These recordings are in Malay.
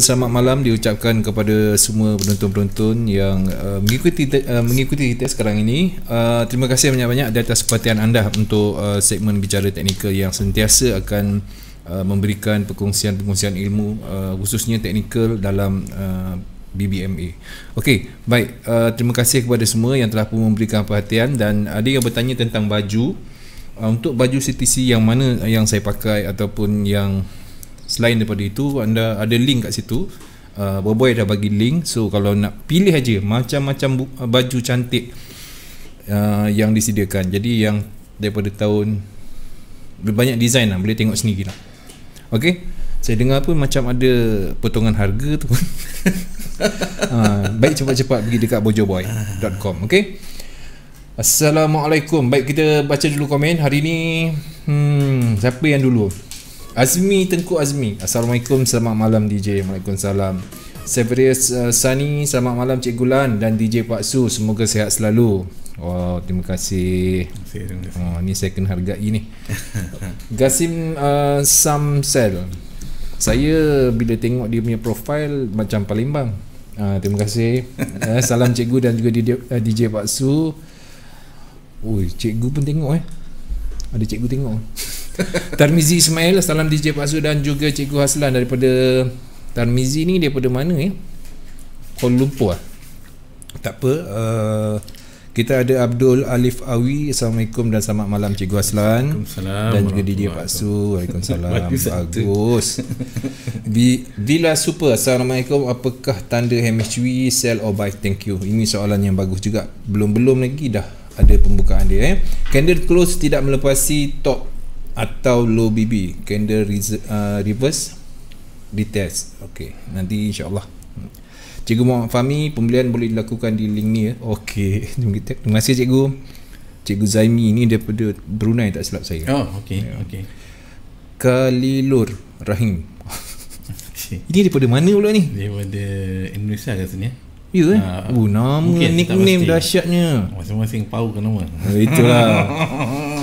selamat malam diucapkan kepada semua penonton-penonton yang uh, mengikuti uh, mengikuti kita sekarang ini. Uh, terima kasih banyak-banyak di atas perhatian anda untuk uh, segmen bicara teknikal yang sentiasa akan uh, memberikan perkongsian-perkongsian ilmu uh, khususnya teknikal dalam uh, BBMA. Okey, baik. Uh, terima kasih kepada semua yang telah pun memberikan perhatian dan ada yang bertanya tentang baju. Uh, untuk baju CTC yang mana yang saya pakai ataupun yang selain daripada itu anda ada link kat situ uh, Boy dah bagi link so kalau nak pilih aja macam-macam uh, baju cantik uh, yang disediakan jadi yang daripada tahun banyak design lah boleh tengok sendiri lah Okay, saya dengar pun macam ada potongan harga tu pun uh, baik cepat-cepat pergi dekat bojoboy.com Okay. Assalamualaikum Baik kita baca dulu komen Hari ni hmm, Siapa yang dulu Azmi Tengku Azmi Assalamualaikum Selamat malam DJ Waalaikumsalam Severus uh, Sunny Selamat malam Cik Gulan Dan DJ Pak Su Semoga sehat selalu Wow Terima kasih Oh, kasih Ini saya kena hargai ni Gasim uh, Samsel Saya Bila tengok dia punya profil Macam Palembang uh, ah, Terima kasih uh, Salam Gu Dan juga DJ, uh, eh, DJ Pak Su Ui, Gu pun tengok eh Ada Gu tengok Tarmizi Ismail Salam DJ Pak Su dan juga Cikgu Haslan daripada Tarmizi ni daripada mana ya? Kuala Lumpur lah. Tak apa uh, kita ada Abdul Alif Awi Assalamualaikum dan selamat malam Cikgu Aslan Dan juga DJ Pak Su Waalaikumsalam Bagus Bila Super Assalamualaikum Apakah tanda MHW Sell or buy Thank you Ini soalan yang bagus juga Belum-belum lagi dah Ada pembukaan dia eh. Candle close Tidak melepasi Top atau low BB candle reserve, uh, reverse retest okey nanti insyaallah cikgu Muhammad Fahmi pembelian boleh dilakukan di link ni ya okey terima kasih cikgu cikgu Zaimi ni daripada Brunei tak silap saya oh okey yeah. okey Kalilur Rahim ini daripada mana pula ni daripada Indonesia katanya Ya yeah, eh? Uh, oh, nama nickname dahsyatnya. Masing-masing power ke nama. Itulah.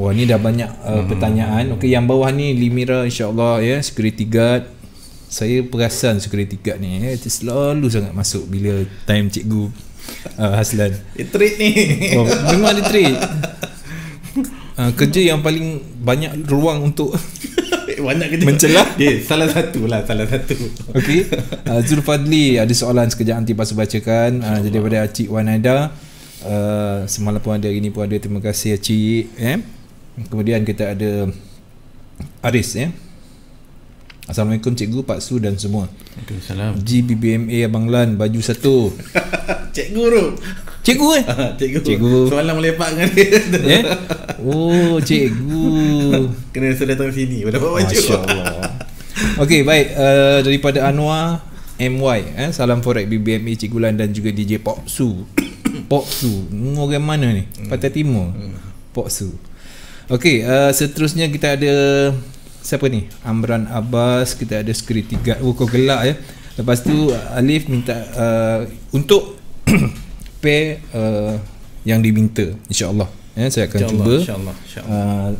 Wah ni dah banyak uh, hmm. pertanyaan. Okey yang bawah ni Limira insya-Allah ya yeah, security guard. Saya perasan security guard ni ya yeah, selalu sangat masuk bila time cikgu uh, Haslan. Dia treat ni. Oh, memang dia treat. Uh, kerja yang paling banyak ruang untuk banyak kerja. Mencelah. Ya, yeah, salah satu lah, salah satu. Okey. Uh, Fadli ada soalan sekejap nanti pasal bacakan uh, daripada Acik Wanada. Uh, semalam pun ada, hari ni pun ada Terima kasih Acik eh? Kemudian kita ada Aris ya. Assalamualaikum cikgu, Pak Su dan semua. Assalamualaikum. GBBMA Abang Lan, baju satu. cikgu tu. Cikgu eh? Ah, cikgu. cikgu. Soalan melepak dengan dia. Eh? Oh, cikgu. Kena saya datang sini. Pada buat baju. Masya Allah. Okey, baik. Uh, daripada Anwar MY. Eh? Salam forex BBMA Cikgu Lan dan juga DJ Pak Su. Pak Su. Hmm, orang mana ni? Hmm. Pantai Timur. Hmm. Pak Su. Okey, uh, seterusnya kita ada siapa ni? Amran Abbas, kita ada security guard. Oh, kau gelak ya. Lepas tu Alif minta uh, untuk pair uh, yang diminta insya-Allah. Ya, saya akan insya cuba insya-Allah. Insya uh,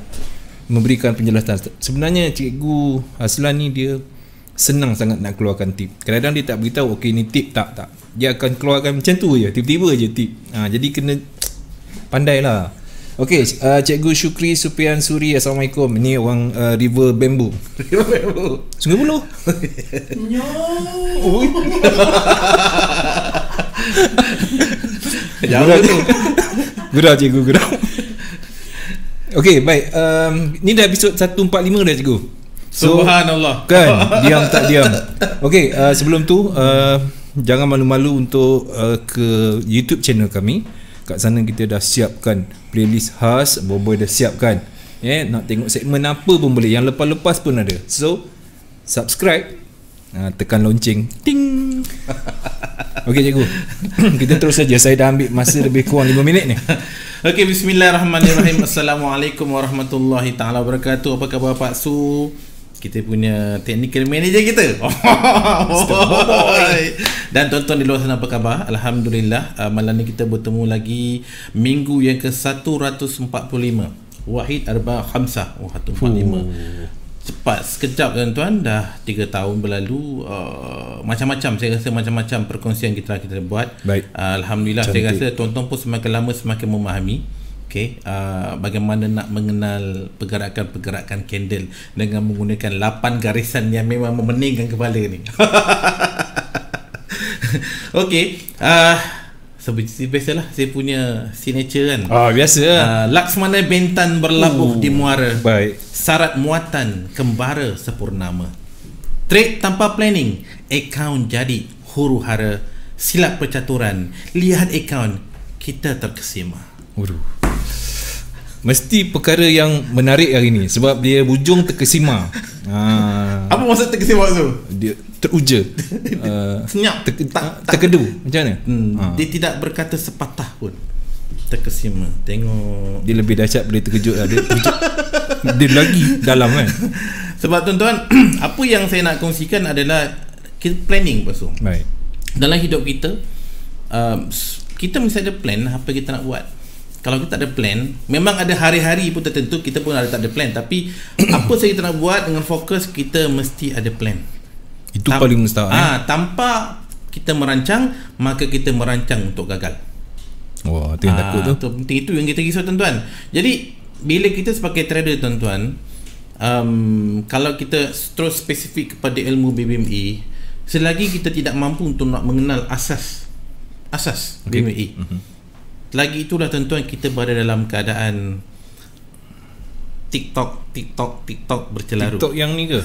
memberikan penjelasan. Sebenarnya cikgu Aslan ni dia senang sangat nak keluarkan tip. Kadang-kadang dia tak beritahu okey ni tip tak tak. Dia akan keluarkan macam tu je, tiba-tiba je tip. Uh, jadi kena pandailah. Okey, uh, Cikgu Syukri Supian Suri Assalamualaikum. Ni orang uh, River Bamboo. River Bamboo. Sungai Buloh. Nyau. Jangan tu. gerak cikgu, gerak. Okey, baik. Um, ni dah episod 145 dah cikgu. So, Subhanallah. Kan, diam tak diam. Okey, uh, sebelum tu, uh, jangan malu-malu untuk uh, ke YouTube channel kami kat sana kita dah siapkan playlist khas Boboi dah siapkan yeah, nak tengok segmen apa pun boleh yang lepas-lepas pun ada so subscribe uh, tekan lonceng ting Okey cikgu kita terus saja saya dah ambil masa lebih kurang 5 minit ni Okey bismillahirrahmanirrahim assalamualaikum warahmatullahi taala wabarakatuh apa khabar Pak Su kita punya technical manager kita dan tuan-tuan di luar sana apa khabar Alhamdulillah uh, malam ni kita bertemu lagi minggu yang ke 145 Wahid Arba Khamsah oh, 145 cepat sekejap tuan-tuan dah 3 tahun berlalu uh, macam-macam saya rasa macam-macam perkongsian kita lah kita buat Baik. Uh, Alhamdulillah Cantik. saya rasa tuan-tuan pun semakin lama semakin memahami okay, uh, bagaimana nak mengenal pergerakan-pergerakan candle dengan menggunakan lapan garisan yang memang memeningkan kepala ni Okey, uh, seperti biasalah saya punya signature kan ah, biasa uh, Laksmana Bentan berlabuh uh, di muara baik. syarat muatan kembara sepurnama trade tanpa planning akaun jadi huru hara silap percaturan lihat akaun kita terkesima Uruh. Mesti perkara yang menarik hari ni Sebab dia bujung terkesima ha. Apa maksud terkesima tu? Dia teruja uh, Senyap ter, tak, tak, Terkedu Macam mana? Hmm, ha. Dia tidak berkata sepatah pun Terkesima Tengok Dia lebih dahsyat Bila terkejut lah. dia, terkejut. dia lagi dalam kan Sebab tuan-tuan Apa yang saya nak kongsikan adalah Planning pasal Baik. Dalam hidup kita um, Kita mesti ada plan Apa kita nak buat kalau kita tak ada plan memang ada hari-hari pun tertentu kita pun ada tak ada plan tapi apa saya kita nak buat dengan fokus kita mesti ada plan itu Tam- paling mustahil eh? ah, eh? tanpa kita merancang maka kita merancang untuk gagal wah itu yang ah, takut tu penting itu yang kita risau tuan-tuan jadi bila kita sebagai trader tuan-tuan um, kalau kita terus spesifik kepada ilmu BBME selagi kita tidak mampu untuk nak mengenal asas asas okay. BBME mm-hmm. Lagi itulah tuan-tuan kita berada dalam keadaan TikTok, TikTok, TikTok bercelaru. TikTok yang ni ke?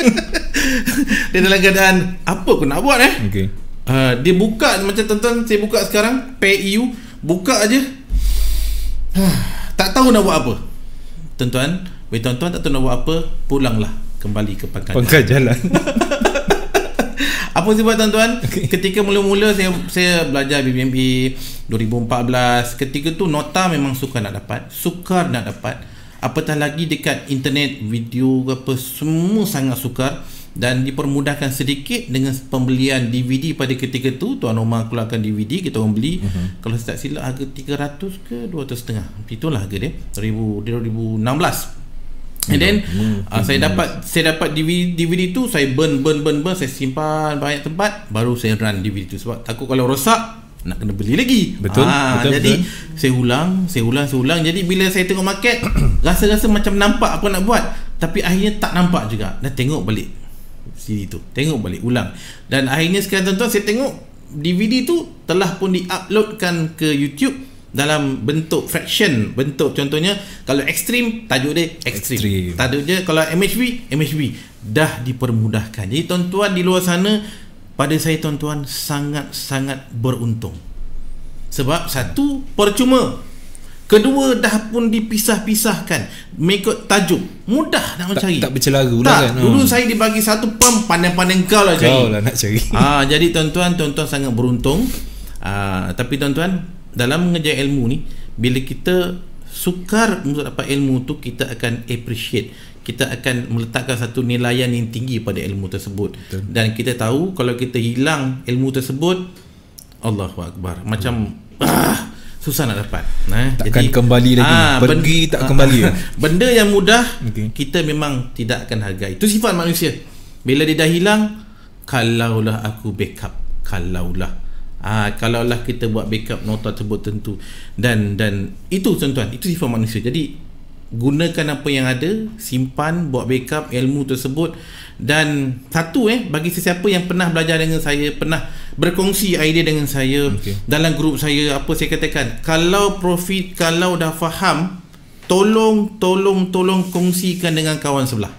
dia dalam keadaan apa aku nak buat eh? Okey. Uh, dia buka macam tuan-tuan saya buka sekarang PayU e buka aje. tak tahu nak buat apa. Tuan-tuan, bagi tuan-tuan tak tahu nak buat apa, pulanglah kembali ke pangkal. jalan. Apa sebab tuan-tuan? Okay. Ketika mula-mula saya saya belajar BBMB 2014, ketika tu nota memang sukar nak dapat, sukar nak dapat. Apatah lagi dekat internet video ke apa semua sangat sukar dan dipermudahkan sedikit dengan pembelian DVD pada ketika tu tuan Omar keluarkan DVD kita orang beli mm-hmm. kalau tak silap harga 300 ke 200 setengah itulah harga dia 2000 2016 And then hmm, hmm uh, saya hmm. dapat saya dapat DVD DVD tu saya burn burn burn burn saya simpan banyak tempat baru saya run DVD tu sebab takut kalau rosak nak kena beli lagi. Betul. Ha, betul jadi betul. saya ulang, saya ulang, saya ulang. Jadi bila saya tengok market rasa-rasa macam nampak apa nak buat tapi akhirnya tak nampak juga. Dah tengok balik CD tu. Tengok balik ulang. Dan akhirnya sekarang tuan-tuan saya tengok DVD tu telah pun diuploadkan ke YouTube dalam bentuk fraction bentuk contohnya kalau ekstrim tajuk dia ekstrim tajuk dia kalau MHB MHB dah dipermudahkan jadi tuan-tuan di luar sana pada saya tuan-tuan sangat-sangat beruntung sebab satu percuma kedua dah pun dipisah-pisahkan mengikut tajuk mudah nak mencari tak, lah tak bercelaru tak, lah kan ha. dulu ha. saya dibagi satu pam pandang-pandang kau lah kau cari lah nak cari ha, jadi tuan-tuan tuan-tuan sangat beruntung ha, tapi tuan-tuan dalam mengejar ilmu ni bila kita sukar untuk dapat ilmu tu kita akan appreciate kita akan meletakkan satu nilaian yang tinggi pada ilmu tersebut Betul. dan kita tahu kalau kita hilang ilmu tersebut Allahu akbar macam ah, susah nak dapat Nah, eh? takkan Jadi, kembali lagi ah, pergi benda, tak ah, kembali ah, benda yang mudah okay. kita memang tidak akan hargai itu sifat manusia bila dia dah hilang kalaulah aku backup kalaulah Ah, kalaulah kita buat backup nota tersebut tentu dan dan itu tuan-tuan, itu sifat manusia. Jadi gunakan apa yang ada, simpan, buat backup ilmu tersebut dan satu eh bagi sesiapa yang pernah belajar dengan saya, pernah berkongsi idea dengan saya okay. dalam grup saya, apa saya katakan, kalau profit kalau dah faham, tolong tolong tolong kongsikan dengan kawan sebelah.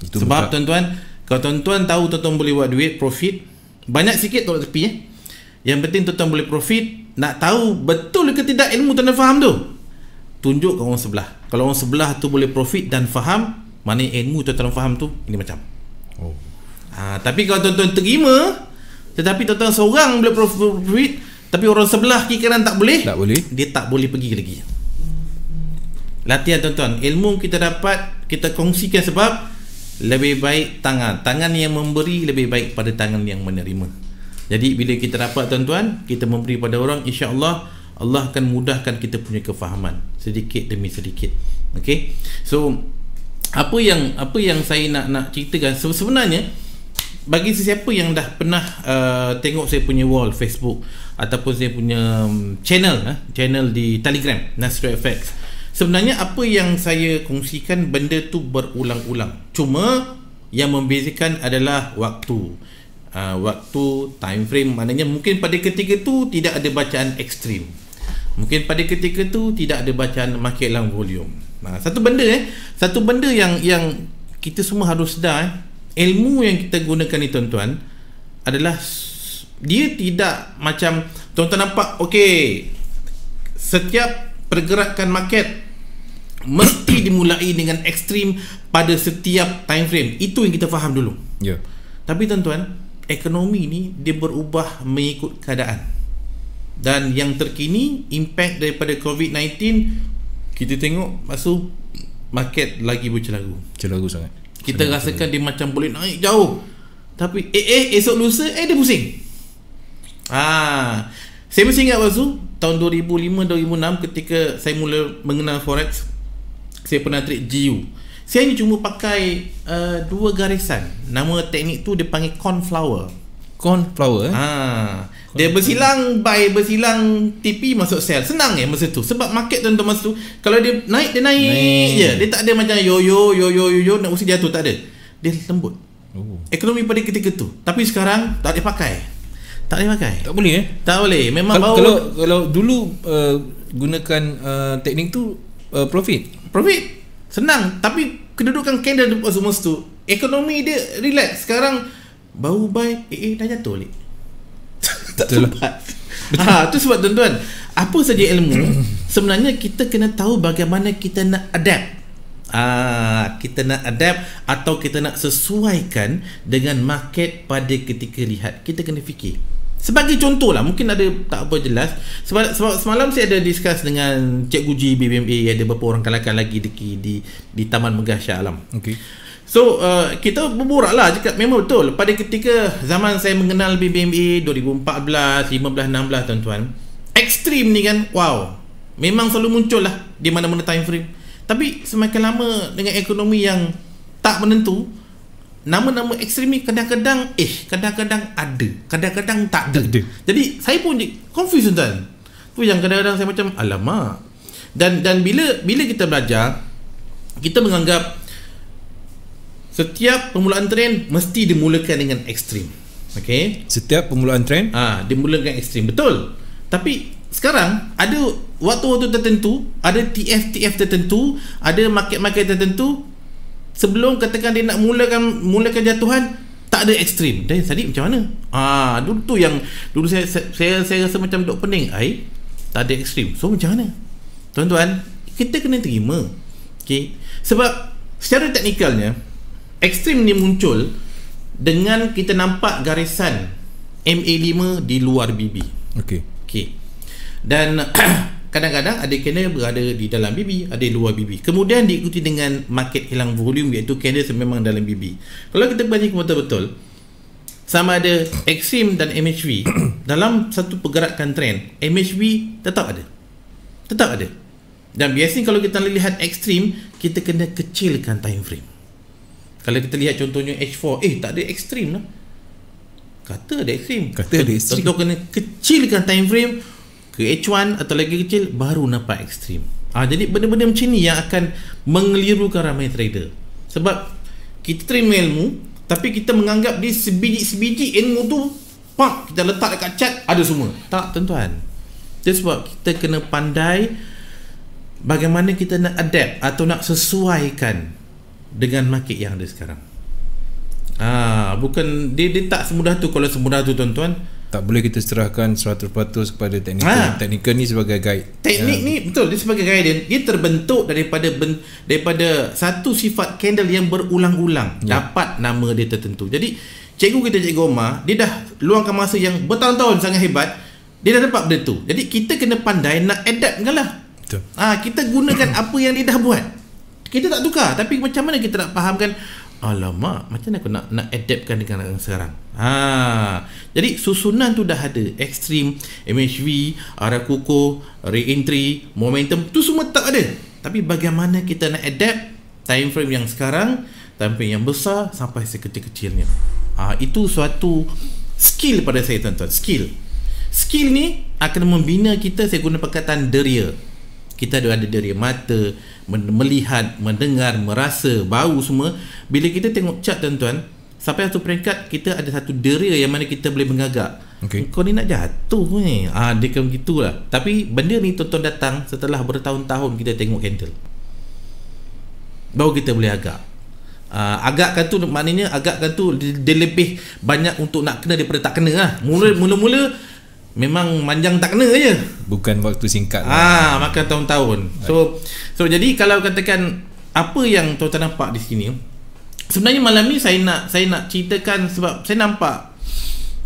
Itu sebab buka. tuan-tuan, kalau tuan-tuan tahu tuan-tuan boleh buat duit, profit banyak sikit tolak tepi eh. Yang penting tuan-tuan boleh profit Nak tahu betul ke tidak ilmu tuan-tuan faham tu Tunjuk ke orang sebelah Kalau orang sebelah tu boleh profit dan faham mana ilmu tuan-tuan faham tu Ini macam oh. Ha, tapi kalau tuan-tuan terima Tetapi tuan-tuan seorang boleh profit Tapi orang sebelah kiri kanan tak boleh Tak boleh Dia tak boleh pergi lagi Latihan tuan-tuan Ilmu kita dapat Kita kongsikan sebab lebih baik tangan Tangan yang memberi lebih baik pada tangan yang menerima jadi bila kita dapat tuan-tuan, kita memberi pada orang insya-Allah Allah akan mudahkan kita punya kefahaman sedikit demi sedikit. Okey. So apa yang apa yang saya nak nak ceritakan sebenarnya bagi sesiapa yang dah pernah uh, tengok saya punya wall Facebook ataupun saya punya um, channel uh, channel di Telegram Nasri FX sebenarnya apa yang saya kongsikan benda tu berulang-ulang cuma yang membezakan adalah waktu uh, waktu time frame maknanya mungkin pada ketika itu tidak ada bacaan ekstrim mungkin pada ketika itu tidak ada bacaan market long volume nah, satu benda eh satu benda yang yang kita semua harus dah eh, ilmu yang kita gunakan ni tuan-tuan adalah dia tidak macam tuan-tuan nampak okey setiap pergerakan market mesti dimulai dengan ekstrim pada setiap time frame itu yang kita faham dulu ya yeah. tapi tuan-tuan ekonomi ni dia berubah mengikut keadaan dan yang terkini impact daripada COVID-19 kita tengok masa market lagi bercelagu celagu sangat kita celagu rasakan celagu. dia macam boleh naik jauh tapi eh eh esok lusa eh dia pusing Ah, saya masih ingat waktu tahun 2005 2006 ketika saya mula mengenal forex saya pernah trade GU saya hanya cuma pakai uh, dua garisan. Nama teknik tu dia panggil cornflower. Cornflower? Eh? Ha. dia bersilang by bersilang tipi masuk sel. Senang eh, masa tu. Sebab market tuan-tuan masa tu, kalau dia naik, dia naik, naik. je. Dia tak ada macam yo-yo, yo-yo-yo, nak usah jatuh, tak ada. Dia lembut. Oh. Ekonomi pada ketika tu. Tapi sekarang, tak boleh pakai. Tak boleh pakai. Tak boleh eh? Tak boleh. Memang Kal- bau. Kalau, kalau dulu uh, gunakan uh, teknik tu, uh, profit? Profit. Senang Tapi kedudukan Canada Depok semua tu Ekonomi dia relax Sekarang Bau buy Eh eh dah jatuh lik Tak Betul. sempat Betul. Ha, tu sebab tuan-tuan Apa saja ilmu Sebenarnya kita kena tahu Bagaimana kita nak adapt Ah, Kita nak adapt Atau kita nak sesuaikan Dengan market pada ketika lihat Kita kena fikir Sebagai contoh lah Mungkin ada tak apa jelas Sebab, sebab semalam saya ada discuss dengan Cikgu G BBMA Ada beberapa orang kalahkan lagi di, di, di Taman Megah Syah Alam okay. So uh, kita berborak lah cakap memang betul Pada ketika zaman saya mengenal BBMA 2014, 15, 16 tuan-tuan ekstrim ni kan wow Memang selalu muncul lah di mana-mana time frame Tapi semakin lama dengan ekonomi yang tak menentu nama-nama ekstremi kadang-kadang eh kadang-kadang ada kadang-kadang tak ada, tak ada. jadi saya pun confused tuan tu yang kadang-kadang saya macam alamak dan dan bila bila kita belajar kita menganggap setiap permulaan trend mesti dimulakan dengan ekstrem okey setiap permulaan trend ah ha, dimulakan dengan ekstrem betul tapi sekarang ada waktu-waktu tertentu ada TF-TF tertentu ada market-market tertentu sebelum katakan dia nak mulakan mulakan jatuhan tak ada ekstrim dan tadi macam mana ah dulu tu yang dulu saya saya saya rasa macam dok pening ai tak ada ekstrim so macam mana tuan-tuan kita kena terima okey sebab secara teknikalnya ekstrim ni muncul dengan kita nampak garisan MA5 di luar BB okey okey dan kadang-kadang ada kanal berada di dalam bibi ada di luar bibi kemudian diikuti dengan market hilang volume iaitu kanal memang dalam bibi kalau kita baca betul-betul sama ada XM dan MHV dalam satu pergerakan trend MHV tetap ada tetap ada dan biasanya kalau kita lihat ekstrim kita kena kecilkan time frame kalau kita lihat contohnya H4 eh tak ada ekstrim lah kata ada ekstrim kata ada ekstrim kena kecilkan time frame ke H1 atau lagi kecil baru nampak ekstrim ha, jadi benda-benda macam ni yang akan mengelirukan ramai trader sebab kita trim ilmu tapi kita menganggap di sebiji-sebiji ilmu tu pak kita letak dekat chat ada semua tak tuan-tuan itu sebab kita kena pandai bagaimana kita nak adapt atau nak sesuaikan dengan market yang ada sekarang Ah, ha, bukan dia, dia tak semudah tu kalau semudah tu tuan-tuan tak boleh kita serahkan 100% kepada teknik. Ha. Ah. Teknikal ni sebagai guide. Teknik ya. ni betul dia sebagai guide dia terbentuk daripada ben, daripada satu sifat candle yang berulang-ulang ya. dapat nama dia tertentu. Jadi cikgu kita cikgu Omar dia dah luangkan masa yang bertahun-tahun sangat hebat dia dah dapat benda tu. Jadi kita kena pandai nak adaptkanlah. Betul. Ah ha, kita gunakan apa yang dia dah buat. Kita tak tukar tapi macam mana kita nak fahamkan Alamak, macam mana aku nak nak adaptkan dengan yang sekarang? Ha. Jadi susunan tu dah ada. Extreme, MHV, arah kuku, re-entry, momentum tu semua tak ada. Tapi bagaimana kita nak adapt time frame yang sekarang, time frame yang besar sampai sekecil-kecilnya. Ha, itu suatu skill pada saya tuan-tuan. Skill. Skill ni akan membina kita saya guna perkataan deria. Kita ada deria mata, melihat, mendengar, merasa, bau semua. Bila kita tengok cat tuan-tuan, sampai satu peringkat kita ada satu deria yang mana kita boleh mengagak. Okay. Kau ni nak jatuh ni. Ah, dia kan gitulah. Tapi benda ni tuan-tuan datang setelah bertahun-tahun kita tengok candle. Baru kita boleh agak. Uh, agakkan tu maknanya agakkan tu dia, dia lebih banyak untuk nak kena daripada tak kena lah mula-mula memang panjang tak kena je bukan waktu singkat lah. ah ha, makan tahun-tahun so so jadi kalau katakan apa yang tuan-tuan nampak di sini sebenarnya malam ni saya nak saya nak ceritakan sebab saya nampak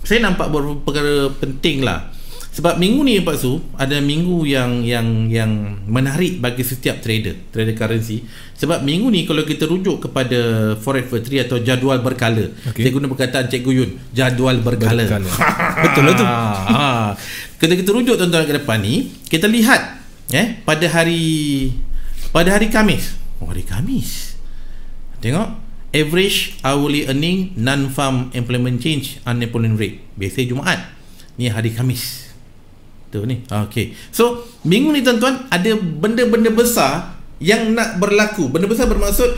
saya nampak beberapa perkara penting lah sebab minggu ni Pak Su ada minggu yang yang yang menarik bagi setiap trader trader currency sebab minggu ni kalau kita rujuk kepada forex free atau jadual berkala okay. saya guna perkataan cikgu Yun jadual berkala, berkala. betul lah tu ha ah, ah. kita kita rujuk tuan-tuan ke depan ni kita lihat eh pada hari pada hari Khamis oh, hari Khamis tengok average hourly earning non farm employment change unemployment rate biasa Jumaat ni hari Khamis tu ni okey so minggu ni tuan-tuan ada benda-benda besar yang nak berlaku benda besar bermaksud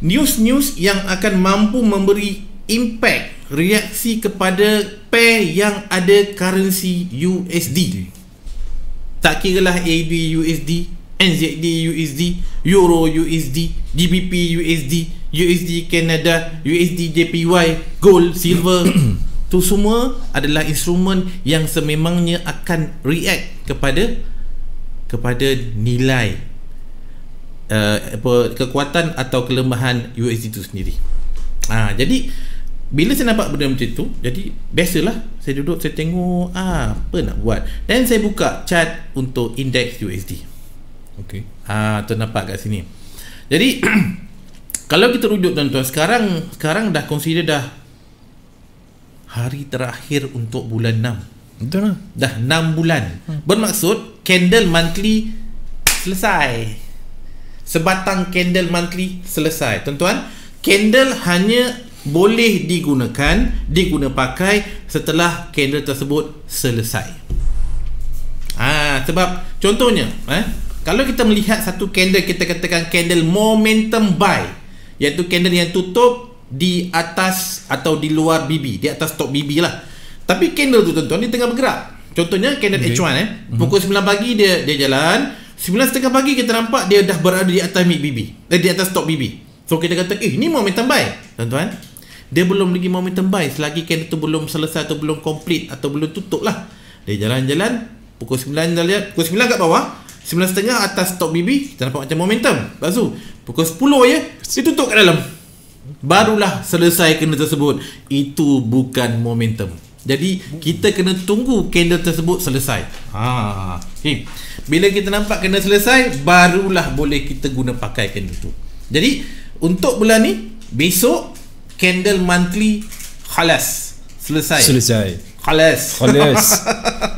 news-news yang akan mampu memberi impact reaksi kepada pair yang ada currency USD tak kira lah AUD USD NZD USD Euro USD GBP USD USD Canada USD JPY Gold Silver tu semua adalah instrumen yang sememangnya akan react kepada kepada nilai uh, apa kekuatan atau kelemahan USD itu sendiri. Ha, jadi bila saya nampak benda macam tu, jadi biasalah saya duduk saya tengok ah, apa nak buat. Dan saya buka chart untuk indeks USD. Okey. Ah ha, tu nampak kat sini. Jadi kalau kita rujuk tuan-tuan sekarang sekarang dah consider dah hari terakhir untuk bulan 6 betul lah dah 6 bulan hmm. bermaksud candle monthly selesai sebatang candle monthly selesai tuan-tuan candle hanya boleh digunakan diguna pakai setelah candle tersebut selesai Ah, sebab contohnya eh, kalau kita melihat satu candle kita katakan candle momentum buy iaitu candle yang tutup di atas atau di luar BB, di atas top BB lah tapi candle tu tuan-tuan dia tengah bergerak contohnya candle okay. H1 eh mhm. pukul mm-hmm. 9 pagi dia dia jalan 9.30 pagi kita nampak dia dah berada di atas mid BB, eh, di atas top BB. so kita kata eh ni momentum buy tuan-tuan dia belum lagi momentum buy selagi candle tu belum selesai atau belum complete atau belum tutup lah dia jalan-jalan pukul 9 dah lihat pukul 9 kat bawah 9.30 atas top BB, kita nampak macam momentum lepas tu pukul 10 ya dia tutup kat dalam barulah selesai candle tersebut itu bukan momentum jadi kita kena tunggu candle tersebut selesai ha okay. bila kita nampak candle selesai barulah boleh kita guna pakai candle tu jadi untuk bulan ni besok candle monthly khalas selesai selesai khalas khalas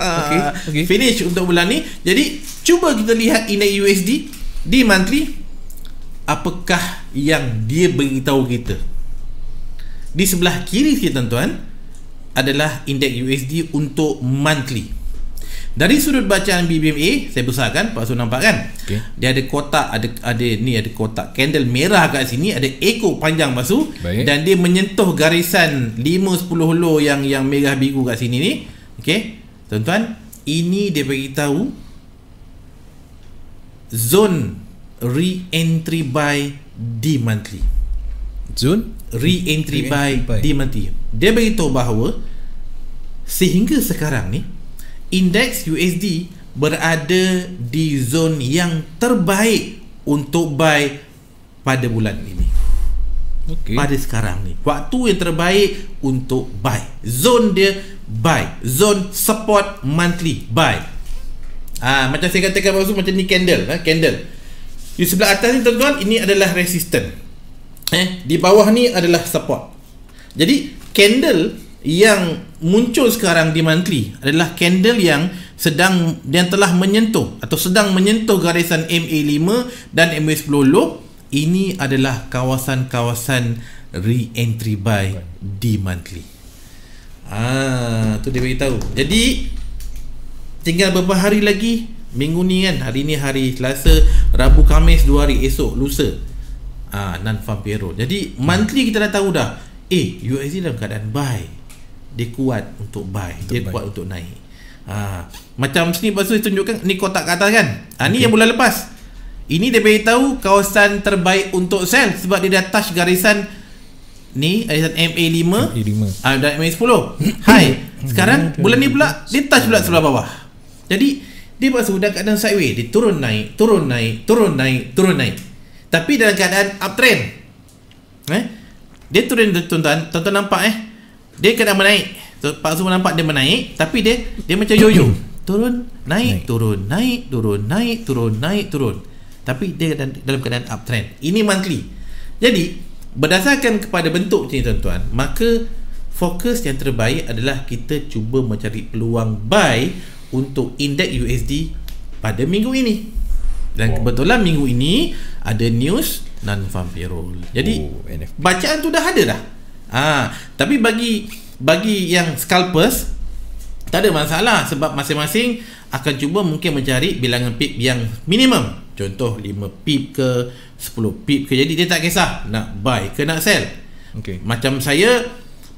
Okay, okay. finish untuk bulan ni jadi cuba kita lihat index USD di monthly apakah yang dia beritahu kita di sebelah kiri sikit tuan-tuan adalah indeks USD untuk monthly dari sudut bacaan BBMA saya besarkan Pak Sun nampak kan okay. dia ada kotak ada ada ni ada kotak candle merah kat sini ada ekor panjang masuk Baik. dan dia menyentuh garisan 5 10 low yang yang merah biru kat sini ni okay? tuan-tuan ini dia beritahu zon re-entry by D monthly. Zun re-entry, re-entry by, by D monthly. Dia beritahu bahawa sehingga sekarang ni indeks USD berada di zon yang terbaik untuk buy pada bulan ini. Okay. Pada sekarang ni waktu yang terbaik untuk buy. Zone dia buy. Zone support monthly buy. Ah ha, macam saya katakan maksud macam ni candle, ha? candle di sebelah atas ni tuan-tuan ini adalah resistant eh di bawah ni adalah support jadi candle yang muncul sekarang di monthly adalah candle yang sedang yang telah menyentuh atau sedang menyentuh garisan MA5 dan MA10 low ini adalah kawasan-kawasan re-entry buy di monthly ah tu dia beritahu jadi tinggal beberapa hari lagi Minggu ni kan Hari ni hari Selasa Rabu Kamis Dua hari esok Lusa ah uh, Non-farm payroll Jadi monthly kita dah tahu dah Eh USD dalam keadaan buy Dia kuat untuk buy untuk Dia buy. kuat untuk naik ha. Macam sini Lepas tu tunjukkan Ni kotak kata kan ha, Ni okay. yang bulan lepas Ini dia beritahu tahu Kawasan terbaik untuk sell Sebab dia dah touch garisan Ni Garisan MA5 MA5 ah, Dan MA10 Hai Sekarang bulan ni pula Dia touch pula sebelah bawah Jadi dia masa dalam keadaan sideways dia turun naik turun naik turun naik turun naik tapi dalam keadaan uptrend eh dia turun tuan-tuan tuan-tuan nampak eh dia kena menaik Pak semua nampak dia menaik tapi dia dia macam yoyo turun naik, naik, turun naik turun naik turun naik turun tapi dia dalam keadaan uptrend ini monthly jadi berdasarkan kepada bentuk ini tuan-tuan maka fokus yang terbaik adalah kita cuba mencari peluang buy untuk indeks USD pada minggu ini. Dan wow. kebetulan minggu ini ada news non-farm payroll. Jadi oh, bacaan tu dah ada dah. Ah, ha, tapi bagi bagi yang scalpers tak ada masalah sebab masing-masing akan cuba mungkin mencari bilangan pip yang minimum. Contoh 5 pip ke 10 pip ke. Jadi dia tak kisah nak buy ke nak sell. Okay. Macam saya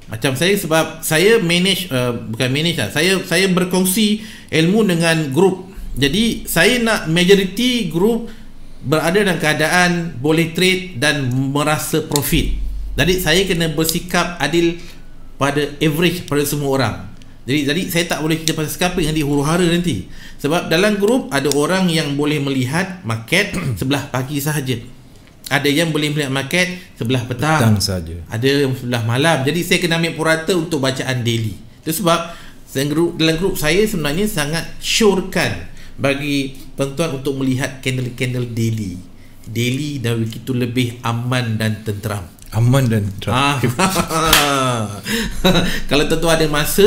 macam saya sebab saya manage uh, bukan manage lah saya saya berkongsi ilmu dengan group. jadi saya nak majority group berada dalam keadaan boleh trade dan merasa profit jadi saya kena bersikap adil pada average pada semua orang jadi jadi saya tak boleh cerita pasal yang nanti huru-hara nanti sebab dalam group ada orang yang boleh melihat market sebelah pagi sahaja ada yang boleh melihat market sebelah petang, petang saja. ada yang sebelah malam jadi saya kena ambil purata untuk bacaan daily itu sebab dalam grup saya sebenarnya sangat syurkan bagi tuan-tuan untuk melihat candle-candle daily daily dan begitu lebih aman dan tenteram aman dan tenteram ah. kalau tentu ada masa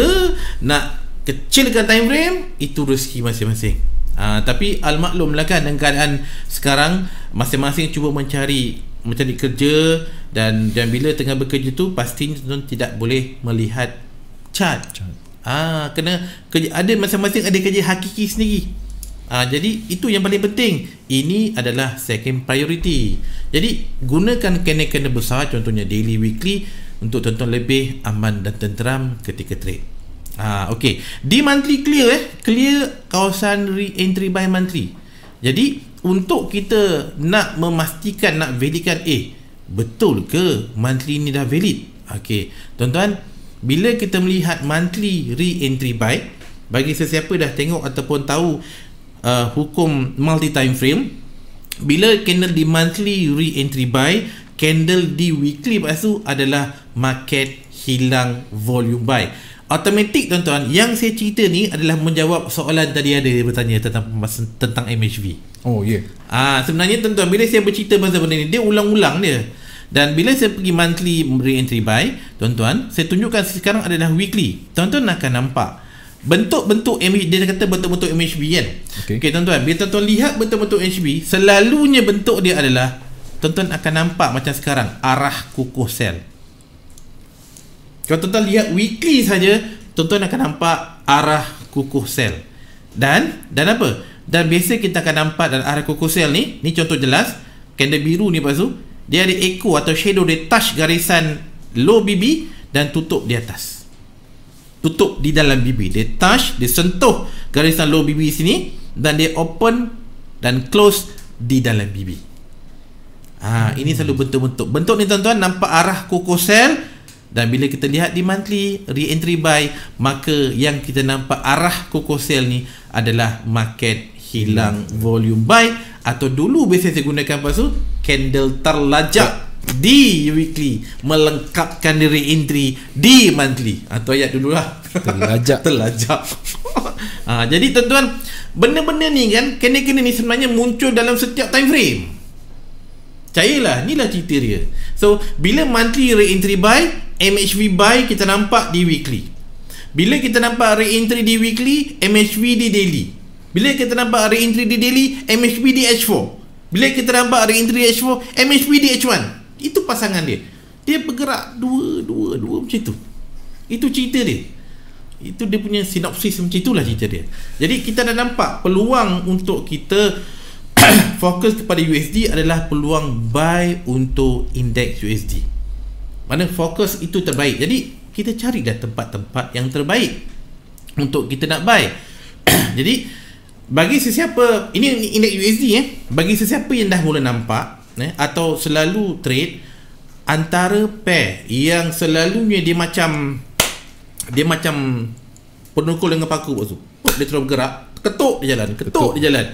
nak kecilkan time frame itu rezeki masing-masing Ha, tapi al-maklum lah kan dengan keadaan sekarang masing-masing cuba mencari mencari kerja dan dan bila tengah bekerja tu pastinya tuan tidak boleh melihat chat. Ah ha, kena kerja ada masing-masing ada kerja hakiki sendiri. Ah jadi itu yang paling penting. Ini adalah second priority. Jadi gunakan kena-kena besar contohnya daily weekly untuk tonton lebih aman dan tenteram ketika trade. Ha, ah, okay. Di monthly clear eh. Clear kawasan re-entry by monthly. Jadi, untuk kita nak memastikan, nak validkan eh, betul ke monthly ni dah valid? Okay. Tuan-tuan, bila kita melihat monthly re-entry by, bagi sesiapa dah tengok ataupun tahu uh, hukum multi-time frame, bila candle di monthly re-entry buy candle di weekly lepas tu adalah market hilang volume buy Automatik tuan-tuan Yang saya cerita ni Adalah menjawab soalan tadi ada Dia bertanya tentang Tentang MHV Oh yeah. Ah Sebenarnya tuan-tuan Bila saya bercerita pasal benda ni Dia ulang-ulang dia Dan bila saya pergi monthly Re-entry buy Tuan-tuan Saya tunjukkan sekarang adalah weekly Tuan-tuan akan nampak Bentuk-bentuk MHV Dia kata bentuk-bentuk MHV kan Okay, okay tuan-tuan Bila tuan-tuan lihat bentuk-bentuk MHV Selalunya bentuk dia adalah Tuan-tuan akan nampak macam sekarang Arah kukuh sel kalau tuan-tuan lihat weekly saja, tuan-tuan akan nampak arah kukuh sel. Dan dan apa? Dan biasa kita akan nampak dan arah kukuh sel ni, ni contoh jelas, candle biru ni Pak Zu, dia ada echo atau shadow dia touch garisan low BB dan tutup di atas. Tutup di dalam BB. Dia touch, dia sentuh garisan low BB sini dan dia open dan close di dalam BB. Ah, ha, ini selalu hmm. bentuk-bentuk. Bentuk ni tuan-tuan nampak arah kukuh sel dan bila kita lihat di monthly re-entry buy maka yang kita nampak arah koko sell ni adalah market hilang volume buy atau dulu biasa saya gunakan pasal candle terlajak di weekly melengkapkan diri entry di monthly atau ah, ayat lah terlajak terlajak ha, jadi tuan-tuan benda-benda ni kan kena-kena ni sebenarnya muncul dalam setiap time frame Cayalah, inilah cerita dia So, bila monthly re-entry buy MHV buy kita nampak di weekly bila kita nampak re-entry di weekly MHV di daily bila kita nampak re-entry di daily MHV di H4 bila kita nampak re-entry di H4 MHV di H1 itu pasangan dia dia bergerak dua dua dua macam tu itu cerita dia itu dia punya sinopsis macam itulah cerita dia jadi kita dah nampak peluang untuk kita fokus kepada USD adalah peluang buy untuk indeks USD mana fokus itu terbaik jadi kita cari dah tempat-tempat yang terbaik untuk kita nak buy jadi bagi sesiapa ini indeks USD eh bagi sesiapa yang dah mula nampak eh atau selalu trade antara pair yang selalunya dia macam dia macam penukul dengan paku waktu tu dia terus bergerak ketuk dia jalan ketuk, ketuk. dia jalan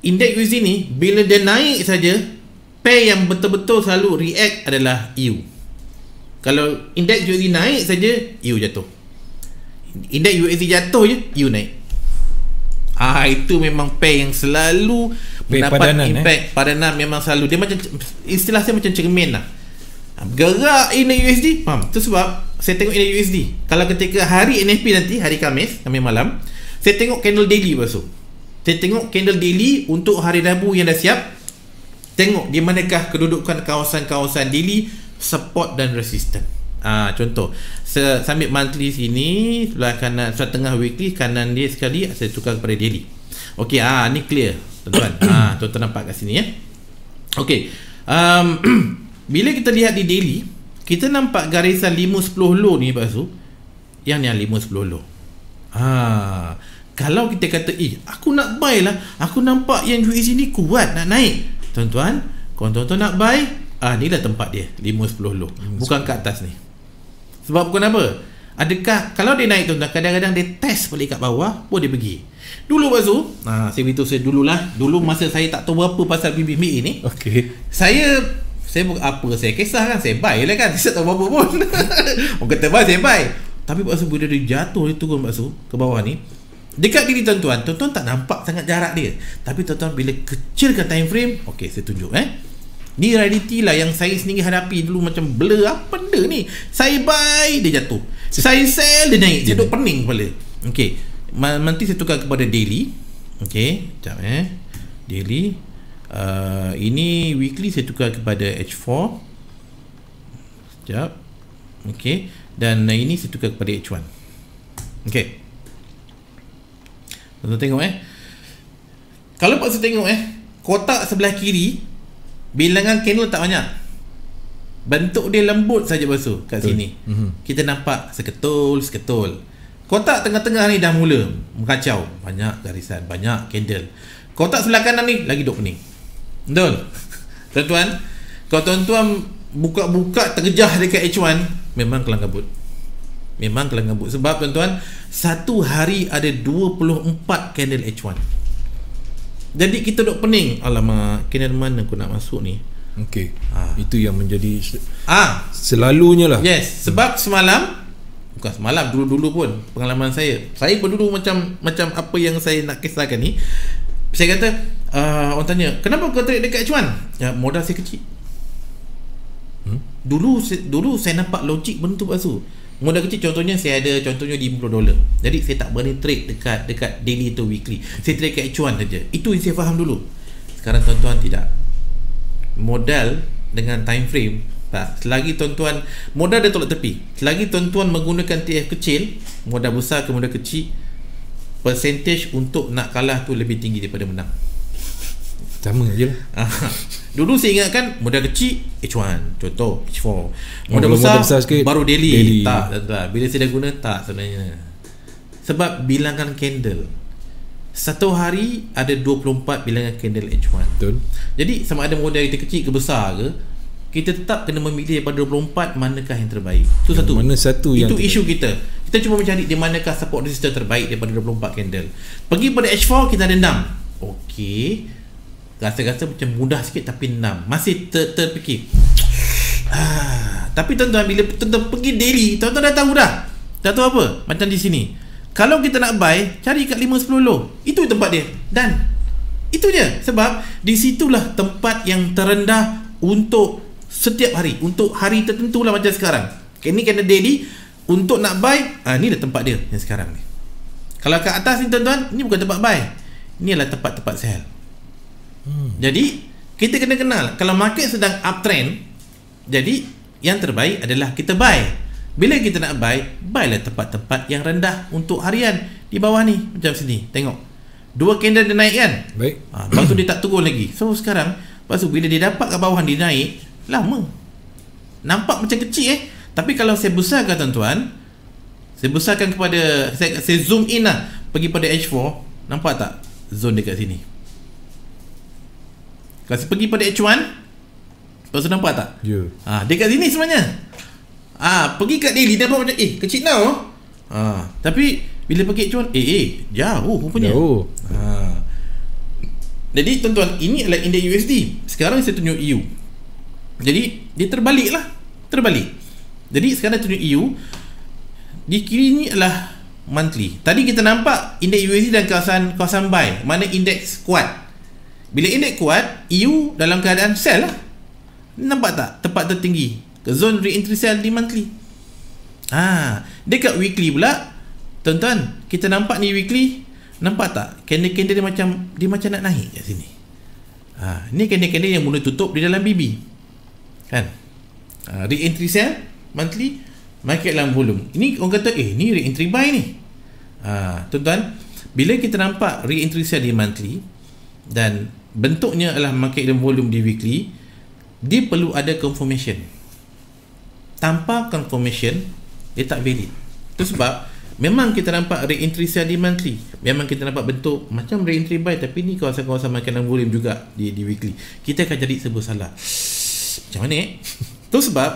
indeks USD ni bila dia naik saja pair yang betul-betul selalu react adalah EU kalau indeks USD naik saja, you jatuh. Indeks USD jatuh je, you naik. Ah itu memang pay yang selalu pay mendapat padanan, eh? impact. Eh? Padanan memang selalu. Dia macam istilah saya macam cermin lah. Ah, gerak indeks USD, faham? Itu sebab saya tengok indeks USD. Kalau ketika hari NFP nanti, hari Khamis, kami malam, saya tengok candle daily lepas Saya tengok candle daily untuk hari Rabu yang dah siap. Tengok di manakah kedudukan kawasan-kawasan daily support dan resistance. Ah ha, contoh, sambil monthly sini sebelah kanan sebelah tengah weekly kanan dia sekali saya tukar kepada daily. Okey, ah ha, ni clear tuan-tuan. Ah ha, tuan-tuan nampak kat sini ya. Okey. Um, bila kita lihat di daily, kita nampak garisan 5 10 low ni Pak Yang ni yang 5 10 low. Ah ha, kalau kita kata eh aku nak buy lah aku nampak yang USD sini e kuat nak naik tuan-tuan kalau tuan-tuan nak buy ah ni inilah tempat dia 5 10 loh bukan 10. kat atas ni sebab kenapa adakah kalau dia naik tu kadang-kadang dia test balik kat bawah pun dia pergi dulu waktu ha ah, saya beritahu saya dululah dulu masa saya tak tahu apa pasal BBM ni okey saya saya buat apa saya kisah kan saya buy lah kan saya tak tahu apa pun orang kata buy saya buy tapi waktu bila dia jatuh dia turun waktu ke bawah ni Dekat diri tuan-tuan, tuan-tuan tak nampak sangat jarak dia. Tapi tuan-tuan bila kecilkan time frame, okey saya tunjuk eh. Ni realiti lah yang saya sendiri hadapi dulu macam blur apa benda ni. Saya buy dia jatuh. Saya sell dia naik. Saya pening kepala. Okey. M- nanti saya tukar kepada daily. Okey. Jap eh. Daily. Uh, ini weekly saya tukar kepada H4. Jap. Okey. Dan uh, ini saya tukar kepada H1. Okey. Tonton tengok eh. Kalau pak tengok eh, kotak sebelah kiri bilangan kennel tak banyak bentuk dia lembut saja basu kat Betul. sini mm-hmm. kita nampak seketul seketul kotak tengah-tengah ni dah mula mengacau banyak garisan banyak candle kotak sebelah kanan ni lagi duk pening Betul? tuan-tuan kalau tuan-tuan buka-buka terjah dekat H1 memang kelang kabut memang kelang kabut sebab tuan-tuan satu hari ada 24 candle H1 jadi kita duk pening. Alamak, kena mana aku nak masuk ni? Okey. Ha. Itu yang menjadi ah ha. selalunya lah. Yes, sebab hmm. semalam bukan semalam dulu-dulu pun pengalaman saya. Saya pun dulu macam macam apa yang saya nak kisahkan ni. Saya kata uh, orang tanya, "Kenapa kau trade dekat cuan?" Ya, modal saya kecil. Hmm? Dulu dulu saya nampak logik benda tu pasal Mula kecil contohnya saya ada contohnya di 50 dolar. Jadi saya tak berani trade dekat dekat daily atau weekly. Saya trade kat acuan saja. Itu yang saya faham dulu. Sekarang tuan-tuan tidak. Modal dengan time frame tak. Selagi tuan-tuan modal dia tolak tepi. Selagi tuan-tuan menggunakan TF kecil, modal besar ke modal kecil, percentage untuk nak kalah tu lebih tinggi daripada menang. Sama je lah ah. Dulu saya ingat kan Modal kecil H1 Contoh H4 Modal oh, besar, besar sikit, Baru daily, daily. Tak, tak, tak Bila saya dah guna Tak sebenarnya Sebab bilangan candle Satu hari Ada 24 bilangan candle H1 Betul Jadi sama ada modal kita kecil ke besar ke kita tetap kena memilih daripada 24 manakah yang terbaik. Itu satu. Mana satu yang Itu isu kita. Kita cuma mencari di manakah support resistor terbaik daripada 24 candle. Pergi pada H4 kita ada 6. Okey rasa-rasa macam mudah sikit tapi enam masih ter terfikir ha. tapi tuan-tuan bila tuan-tuan pergi daily tuan-tuan dah tahu dah dah tahu apa macam di sini kalau kita nak buy cari kat lima sepuluh low itu tempat dia dan itu je sebab di situlah tempat yang terendah untuk setiap hari untuk hari tertentu lah macam sekarang ini kena daily untuk nak buy ha, ni dah tempat dia yang sekarang ni kalau kat atas ni tuan-tuan ni bukan tempat buy ni adalah tempat-tempat sell Hmm. Jadi kita kena kenal kalau market sedang uptrend, jadi yang terbaik adalah kita buy. Bila kita nak buy, buylah tempat-tempat yang rendah untuk harian di bawah ni macam sini. Tengok. Dua candle dia naik kan? Baik. Ha, lepas tu dia tak turun lagi. So sekarang, lepas tu bila dia dapat kat bawah dia naik, lama. Nampak macam kecil eh. Tapi kalau saya besarkan tuan-tuan, saya besarkan kepada, saya, saya zoom in lah. Pergi pada H4, nampak tak zone dekat sini? Kasi pergi pada H1 Lepas tu nampak tak? Ya yeah. ha, Dia kat sini sebenarnya Ah, ha, Pergi kat daily Dia macam Eh kecil tau ha, Tapi Bila pergi H1 Eh eh Jauh rupanya Jauh yeah, oh. ha. Jadi tuan-tuan Ini adalah indeks USD Sekarang saya tunjuk EU Jadi Dia terbalik lah Terbalik Jadi sekarang tunjuk EU Di kiri ni adalah Monthly Tadi kita nampak Indeks USD dan kawasan Kawasan buy Mana indeks kuat bila inek kuat, EU dalam keadaan sell lah. Nampak tak? Tempat tertinggi. Ke zone re-entry sell di monthly. Ha, dekat weekly pula, tuan-tuan, kita nampak ni weekly, nampak tak? Candle-candle dia macam dia macam nak naik kat sini. Ha, ni candle-candle yang mula tutup di dalam BB. Kan? Ha, re-entry sell monthly market dalam volume. Ini orang kata, "Eh, ni re-entry buy ni." Ha, tuan-tuan, bila kita nampak re-entry sell di monthly, dan bentuknya adalah market dan volume di weekly dia perlu ada confirmation tanpa confirmation dia tak valid tu sebab memang kita nampak re-entry sell di monthly memang kita nampak bentuk macam re-entry buy tapi ni kawasan-kawasan market dan volume juga di, di weekly kita akan jadi sebuah salah macam mana eh? tu sebab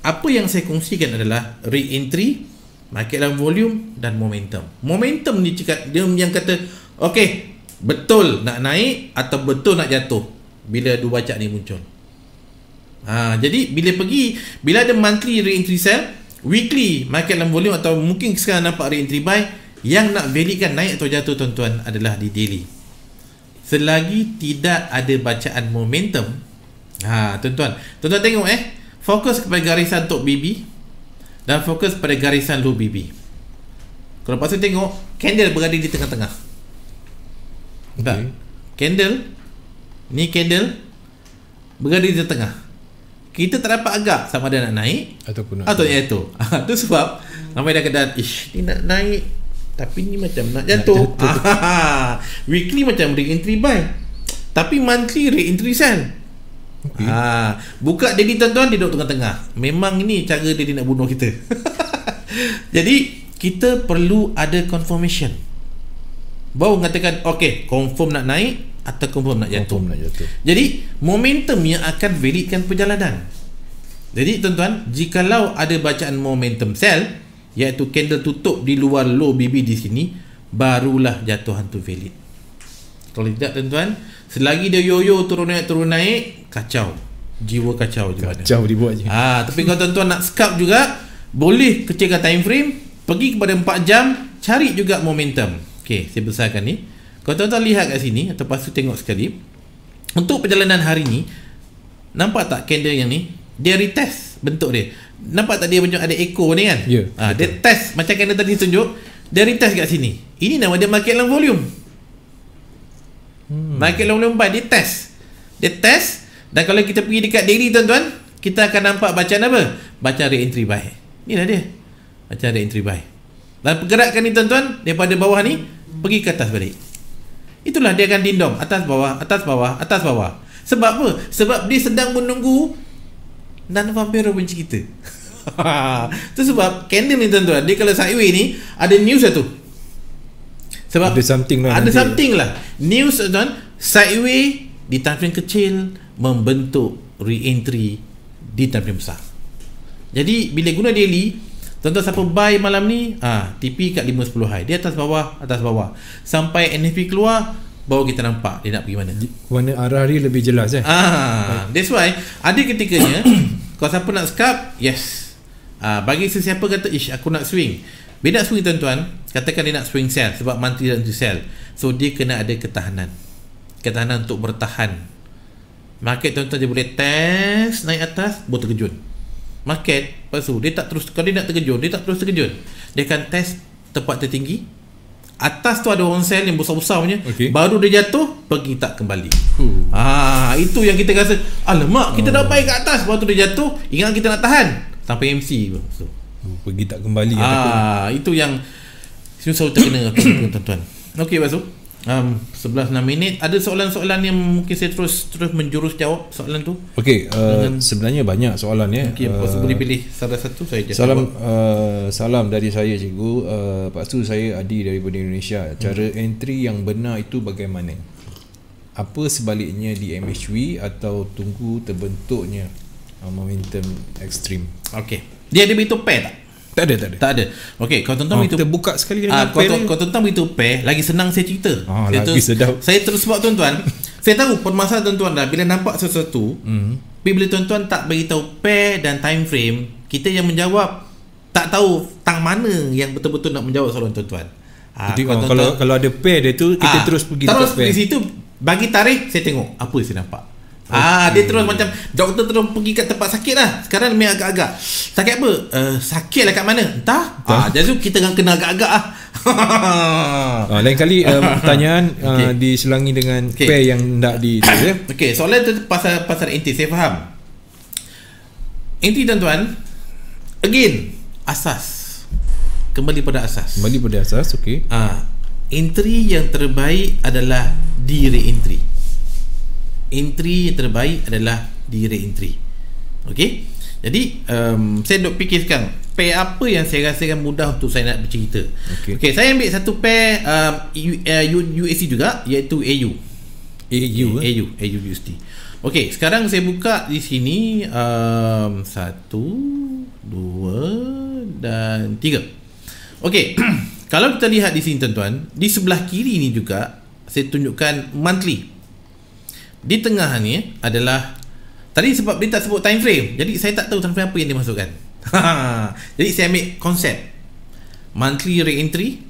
apa yang saya kongsikan adalah re-entry market dan volume dan momentum momentum ni cakap dia yang kata Okey, betul nak naik atau betul nak jatuh bila dua bajak ni muncul ha, jadi bila pergi bila ada monthly re-entry sell weekly market dalam volume atau mungkin sekarang nampak re-entry buy yang nak validkan naik atau jatuh tuan-tuan adalah di daily selagi tidak ada bacaan momentum ha, tuan-tuan tuan-tuan tengok eh fokus kepada garisan top BB dan fokus pada garisan low BB kalau pasal tengok candle berada di tengah-tengah okay. candle ni candle berada di tengah kita tak dapat agak sama ada nak naik atau nak atau ah, tu, itu sebab ramai dah kedat ish ni nak naik tapi ni macam nak jatuh, nak jatuh. weekly macam re-entry buy tapi monthly re-entry sell okay. ha. Ah, buka jadi tuan-tuan dia duduk tengah-tengah memang ini cara dia, dia nak bunuh kita jadi kita perlu ada confirmation baru mengatakan okay, confirm nak naik atau confirm nak jatuh confirm nak jatuh jadi momentum yang akan validkan perjalanan jadi tuan-tuan jikalau ada bacaan momentum sell iaitu candle tutup di luar low BB di sini barulah jatuhan tu valid kalau tidak tuan-tuan selagi dia yoyo turun naik turun naik kacau jiwa kacau juga kacau ada. dibuat je ha, tapi kalau tuan-tuan nak scalp juga boleh kecilkan time frame pergi kepada 4 jam cari juga momentum Okey, saya besarkan ni. Kalau tuan-tuan lihat kat sini atau tu tengok sekali. Untuk perjalanan hari ni, nampak tak candle yang ni? Dia retest bentuk dia. Nampak tak dia macam ada echo ni kan? Ya. Yeah, ha, dia test macam candle tadi tunjuk. Dia retest kat sini. Ini nama dia market long volume. Hmm. Market long volume buy, dia test. Dia test. Dan kalau kita pergi dekat daily tuan-tuan, kita akan nampak bacaan apa? Bacaan rate entry buy. Inilah dia. Bacaan rate entry buy. Dan pergerakan ni tuan-tuan, daripada bawah ni, pergi ke atas balik itulah dia akan dindong atas bawah atas bawah atas bawah sebab apa sebab dia sedang menunggu dan vampiro benci kita tu sebab candle ni tuan-tuan dia kalau sideway ni ada news satu sebab ada something lah ada nanti. something lah news tuan sideway di tampilan kecil membentuk re-entry di tampilan besar jadi bila guna daily Tonton tuan siapa buy malam ni ah ha, TP kat 510 high Dia atas bawah Atas bawah Sampai NFP keluar Baru kita nampak Dia nak pergi mana Mana arah dia lebih jelas eh? Ah, ha, That's why Ada ketikanya Kalau siapa nak scalp Yes ah ha, Bagi sesiapa kata Ish aku nak swing Bila nak swing tuan-tuan Katakan dia nak swing sell Sebab mantri dan to sell So dia kena ada ketahanan Ketahanan untuk bertahan Market tuan-tuan dia boleh test Naik atas Boleh terkejut Market Lepas dia tak terus Kalau dia nak terkejut Dia tak terus terkejut Dia akan test tempat tertinggi Atas tu ada orang sel yang besar-besar punya okay. Baru dia jatuh Pergi tak kembali huh. Ha, ah Itu yang kita rasa Alamak kita oh. dah baik kat atas baru dia jatuh Ingat kita nak tahan Sampai MC so. Pergi tak kembali Ah Itu yang susah saya terkena Tuan-tuan Okey Basu Um, 11 minit ada soalan-soalan yang mungkin saya terus terus menjurus jawab soalan tu. Okey, uh, sebenarnya banyak soalan ya. Okey, uh, boleh pilih salah satu saya jawab. Salam uh, eh, salam dari saya cikgu. Uh, eh, pastu saya Adi dari Indonesia. Cara hmm. entry yang benar itu bagaimana? Apa sebaliknya di MHW atau tunggu terbentuknya uh, momentum ekstrim? Okey. Dia ada betul pay tak? Tak ada, tak ada. Tak ada. Okey, kau tonton oh, itu. Kita buka sekali dengan ah, kau, kau tonton itu pe, lagi senang saya cerita. Oh, saya lagi sedap. Saya terus buat tuan-tuan. saya tahu permasalahan tuan-tuan dah bila nampak sesuatu, hmm. bila tuan-tuan tak beritahu pe dan time frame, kita yang menjawab tak tahu tang mana yang betul-betul nak menjawab soalan tuan-tuan. Ah, Jadi, kau oh, kalau kalau ada pe, dia tu, kita ah, terus pergi terus dekat pair. Terus di situ bagi tarikh saya tengok apa yang saya nampak. Okay. Ah dia terus macam doktor terus pergi kat tempat sakit lah Sekarang memang agak-agak. Sakit apa? Uh, sakit lah kat mana? Entah. Entah. Ah jadi tu kita kan kena agak-agak ah. ah lain kali uh, pertanyaan uh, diselangi dengan okay. pair yang tak di tu ya. Okey, soalan tu pasal pasal inti saya faham. Inti dan tuan again asas. Kembali pada asas. Kembali pada asas, okey. Ah entry yang terbaik adalah diri re-entry entry yang terbaik adalah di re-entry Okey. Jadi um, saya duk fikir sekarang pair apa yang saya rasakan mudah untuk saya nak bercerita. Okey. Okay, saya ambil satu pair um, U, uh, USD juga iaitu AU. AU. Okay, eh? AU, AU USD. Okey, sekarang saya buka di sini um, satu, dua dan tiga. Okey. kalau kita lihat di sini tuan-tuan, di sebelah kiri ini juga saya tunjukkan monthly di tengah ni adalah tadi sebab dia tak sebut time frame jadi saya tak tahu time frame apa yang dimasukkan jadi saya ambil konsep monthly re-entry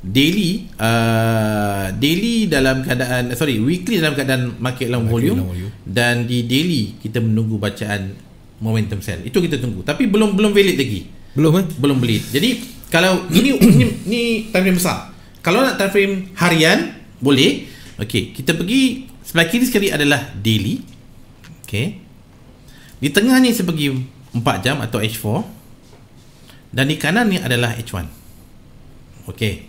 daily uh, daily dalam keadaan eh, sorry weekly dalam keadaan market long, market volume, long dan di daily kita menunggu bacaan momentum sell itu kita tunggu tapi belum belum valid lagi belum eh? belum beli jadi kalau ini, ini ini time frame besar kalau nak time frame harian boleh okey kita pergi Sebelah kiri sekali adalah daily. Okay. Di tengahnya saya pergi 4 jam atau H4. Dan di kanan ni adalah H1. Okay.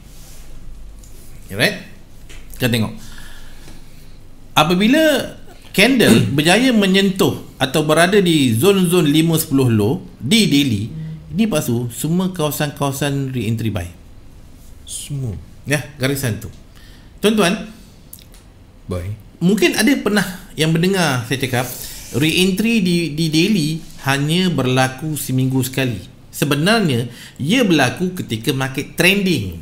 Alright. Kita tengok. Apabila candle berjaya menyentuh atau berada di zon-zon 5-10 low di daily, ini pasu semua kawasan-kawasan re-entry buy. Semua. Ya, garisan tu. Tuan-tuan. Baik mungkin ada pernah yang mendengar saya cakap re-entry di di Delhi hanya berlaku seminggu sekali. Sebenarnya ia berlaku ketika market trending.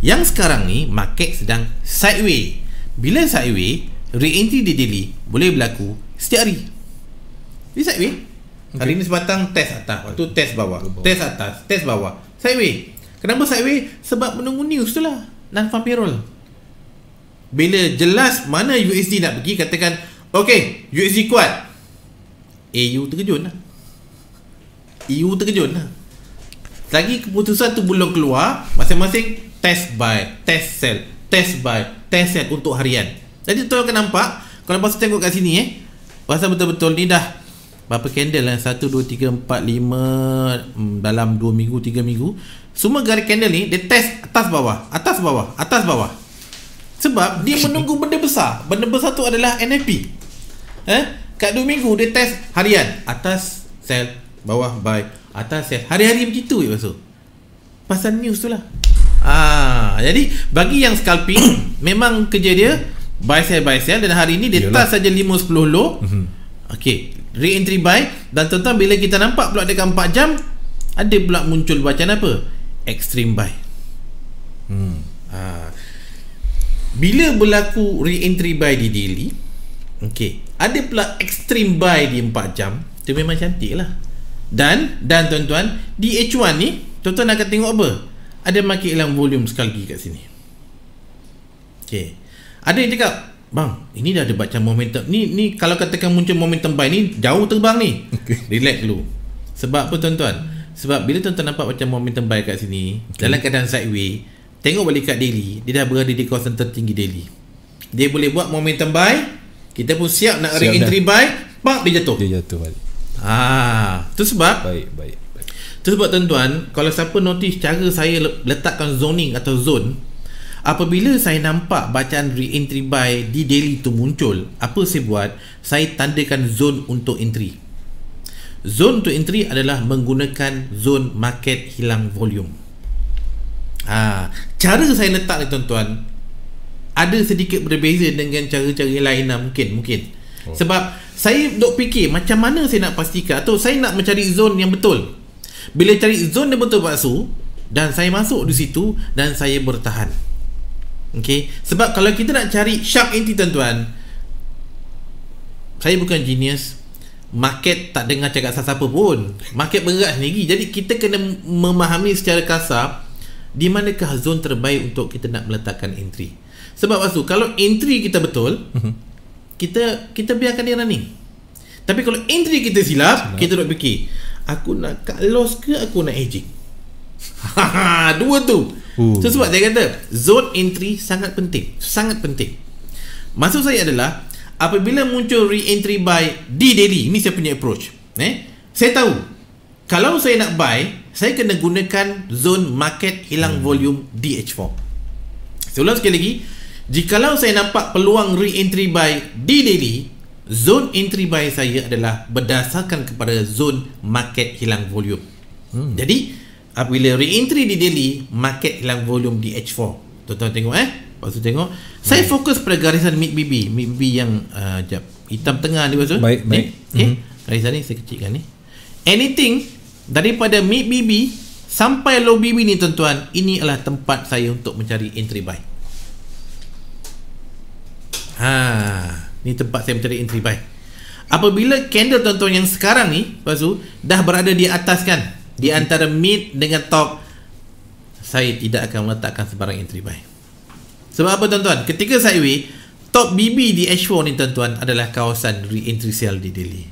Yang sekarang ni market sedang sideways. Bila sideways, re-entry di Delhi boleh berlaku setiap hari. Di sideways. Okay. Hari ni sebatang test atas, waktu test bawah, test atas, test bawah. Sideways. Kenapa sideways? Sebab menunggu news tu lah. Non-farm payroll. Bila jelas mana USD nak pergi Katakan Okay USD kuat AU terkejut lah EU terkejut lah Lagi keputusan tu belum keluar Masing-masing test buy Test sell Test buy Test sell untuk harian Jadi tuan akan nampak Kalau pasal tengok kat sini eh Pasal betul-betul ni dah Berapa candle lah 1, 2, 3, 4, 5 Dalam 2 minggu, 3 minggu Semua garis candle ni Dia test atas bawah Atas bawah Atas bawah sebab dia menunggu benda besar. Benda besar tu adalah NFP. Eh? Kat dua minggu dia test harian. Atas sell, bawah buy. Atas sell. Hari-hari begitu je masuk. Pasal news tu lah. Ah, jadi bagi yang scalping memang kerja dia buy sell buy sell dan hari ni dia Yalah. test saja 5 10 low. Mhm. Okey, re-entry buy dan tuan-tuan bila kita nampak pula dekat 4 jam ada pula muncul bacaan apa? Extreme buy. Hmm. Ah bila berlaku re-entry buy di daily okey ada pula extreme buy di 4 jam tu memang cantik lah dan dan tuan-tuan di H1 ni tuan-tuan akan tengok apa ada market hilang volume sekali lagi kat sini okey ada yang cakap bang ini dah ada baca momentum ni ni kalau katakan muncul momentum buy ni jauh terbang ni okay. relax dulu sebab apa tuan-tuan sebab bila tuan-tuan nampak macam momentum buy kat sini okay. dalam keadaan sideways Tengok balik kat Delhi Dia dah berada di kawasan tertinggi Delhi Dia boleh buat momentum buy Kita pun siap nak ring entry buy Pak dia jatuh Dia jatuh balik Ah, tu sebab Baik, baik, baik. Tu sebab tuan-tuan Kalau siapa notice cara saya letakkan zoning atau zone Apabila saya nampak bacaan re-entry buy di daily tu muncul Apa saya buat? Saya tandakan zone untuk entry Zone untuk entry adalah menggunakan zone market hilang volume Ha, cara saya letak ni tuan-tuan ada sedikit berbeza dengan cara-cara yang lain lah mungkin mungkin oh. sebab saya dok fikir macam mana saya nak pastikan atau saya nak mencari zone yang betul bila cari zone yang betul Pak Su dan saya masuk di situ dan saya bertahan Okay. sebab kalau kita nak cari sharp inti tuan-tuan saya bukan genius market tak dengar cakap siapa pun market bergerak sendiri jadi kita kena memahami secara kasar di manakah zon terbaik untuk kita nak meletakkan entry sebab waktu kalau entry kita betul mhm. kita kita biarkan dia running tapi kalau entry kita silap Senang. kita nak fikir aku nak cut loss ke aku nak hedging dua tu Ooh. Uh. so sebab saya kata zone entry sangat penting sangat penting maksud saya adalah apabila muncul re-entry buy di daily ini saya punya approach eh saya tahu kalau saya nak buy saya kena gunakan zone market hilang hmm. volume DH4 seulang sekali lagi jikalau saya nampak peluang re-entry buy di daily zone entry buy saya adalah berdasarkan kepada zone market hilang volume hmm. jadi apabila re-entry di daily market hilang volume DH4 tuan-tuan tengok eh lepas tu tengok hmm. saya fokus pada garisan mid BB mid BB yang uh, jap, hitam tengah ni baik, baik. Okay. hmm garisan ni saya kecilkan ni anything daripada mid BB sampai low BB ni tuan-tuan ini adalah tempat saya untuk mencari entry buy ha ni tempat saya mencari entry buy apabila candle tuan-tuan yang sekarang ni lepas tu dah berada di atas kan di antara mid dengan top saya tidak akan meletakkan sebarang entry buy sebab apa tuan-tuan ketika sideway top BB di H4 ni tuan-tuan adalah kawasan re-entry sale di Delhi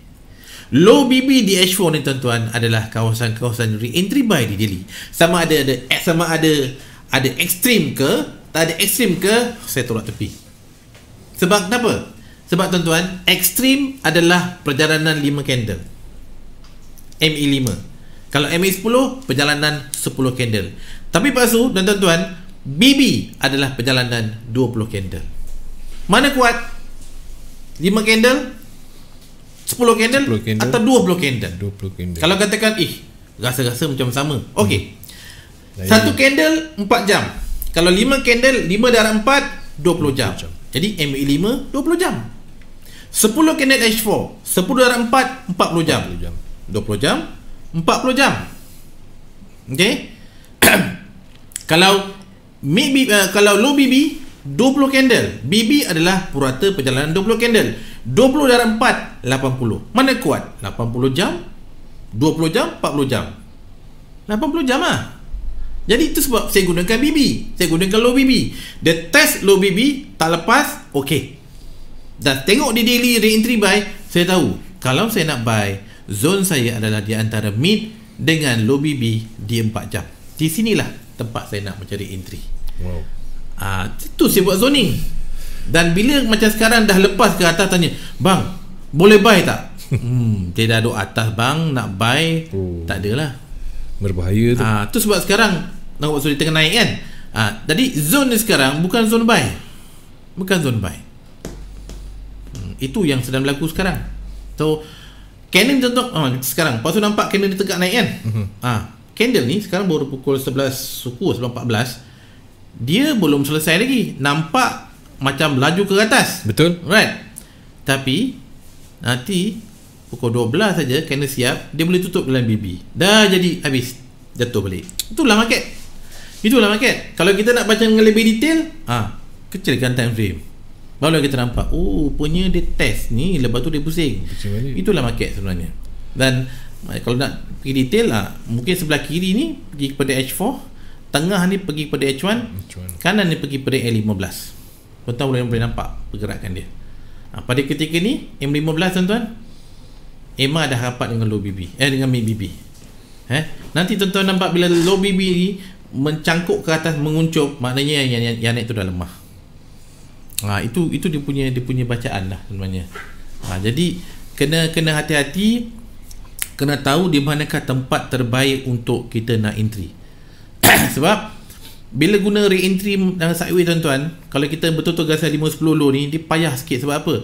Low BB DH4 ni tuan-tuan adalah kawasan-kawasan re-entry buy di Delhi. Sama ada ada eh, sama ada ada ekstrim ke, tak ada ekstrim ke, saya tolak tepi. Sebab kenapa? Sebab tuan-tuan, ekstrim adalah perjalanan 5 candle. ME5. Kalau ME10, perjalanan 10 candle. Tapi pasu dan tuan-tuan, BB adalah perjalanan 20 candle. Mana kuat? 5 candle 10 candle, 10 candle atau 20 candle 20 candle kalau katakan ih rasa-rasa macam sama hmm. okey hmm. satu candle 4 jam kalau 5 candle 5 darab 4 20, 20 jam. jam jadi ME5 20 jam 10 candle H4 10 darab 4 40 jam 20 jam 20 jam 40 jam okey kalau maybe uh, kalau low BB 20 candle BB adalah purata perjalanan 20 candle 20 darab 4 80 mana kuat 80 jam 20 jam 40 jam 80 jam lah jadi itu sebab saya gunakan BB saya gunakan low BB the test low BB tak lepas okay. dan tengok di daily re-entry buy saya tahu kalau saya nak buy zone saya adalah di antara mid dengan low BB di 4 jam di sinilah tempat saya nak mencari entry wow Ah, itu saya buat zoning dan bila macam sekarang dah lepas ke atas tanya bang boleh buy tak hmm dia dah duduk atas bang nak buy oh. tak adalah berbahaya tu ah tu sebab sekarang nampak sudah tengah naik kan ah tadi jadi zone ni sekarang bukan zone buy bukan zone buy hmm, itu yang sedang berlaku sekarang so candle contoh oh, sekarang Lepas tu nampak candle dia tegak naik kan mm-hmm. ah, Candle ni sekarang baru pukul 11 suku 11.14 Dia belum selesai lagi Nampak macam laju ke atas. Betul. Right. Tapi nanti pukul 12 saja kena siap, dia boleh tutup dalam BB. Dah jadi habis jatuh balik. Itulah market. Itulah market. Kalau kita nak baca dengan lebih detail, ah, ha, kecilkan time frame. Baru kita nampak, oh, punya dia test ni, lepas tu dia pusing. Itulah market sebenarnya. Dan eh, kalau nak pergi detail lah, mungkin sebelah kiri ni pergi kepada H4, tengah ni pergi kepada H1, H1. kanan ni pergi kepada A15 tuan-tuan boleh, boleh nampak pergerakan dia ha, pada ketika ni M15 tuan-tuan Emma dah rapat dengan low BB eh dengan mid BB eh? nanti tuan-tuan nampak bila low BB ni mencangkuk ke atas menguncup maknanya yang, yang, yang naik tu dah lemah ha, itu itu dia punya dia punya bacaan lah sebenarnya ha, jadi kena kena hati-hati kena tahu di manakah tempat terbaik untuk kita nak entry sebab bila guna re-entry dan sideways tuan-tuan, kalau kita betul-betul gasa 510 low ni, dia payah sikit sebab apa?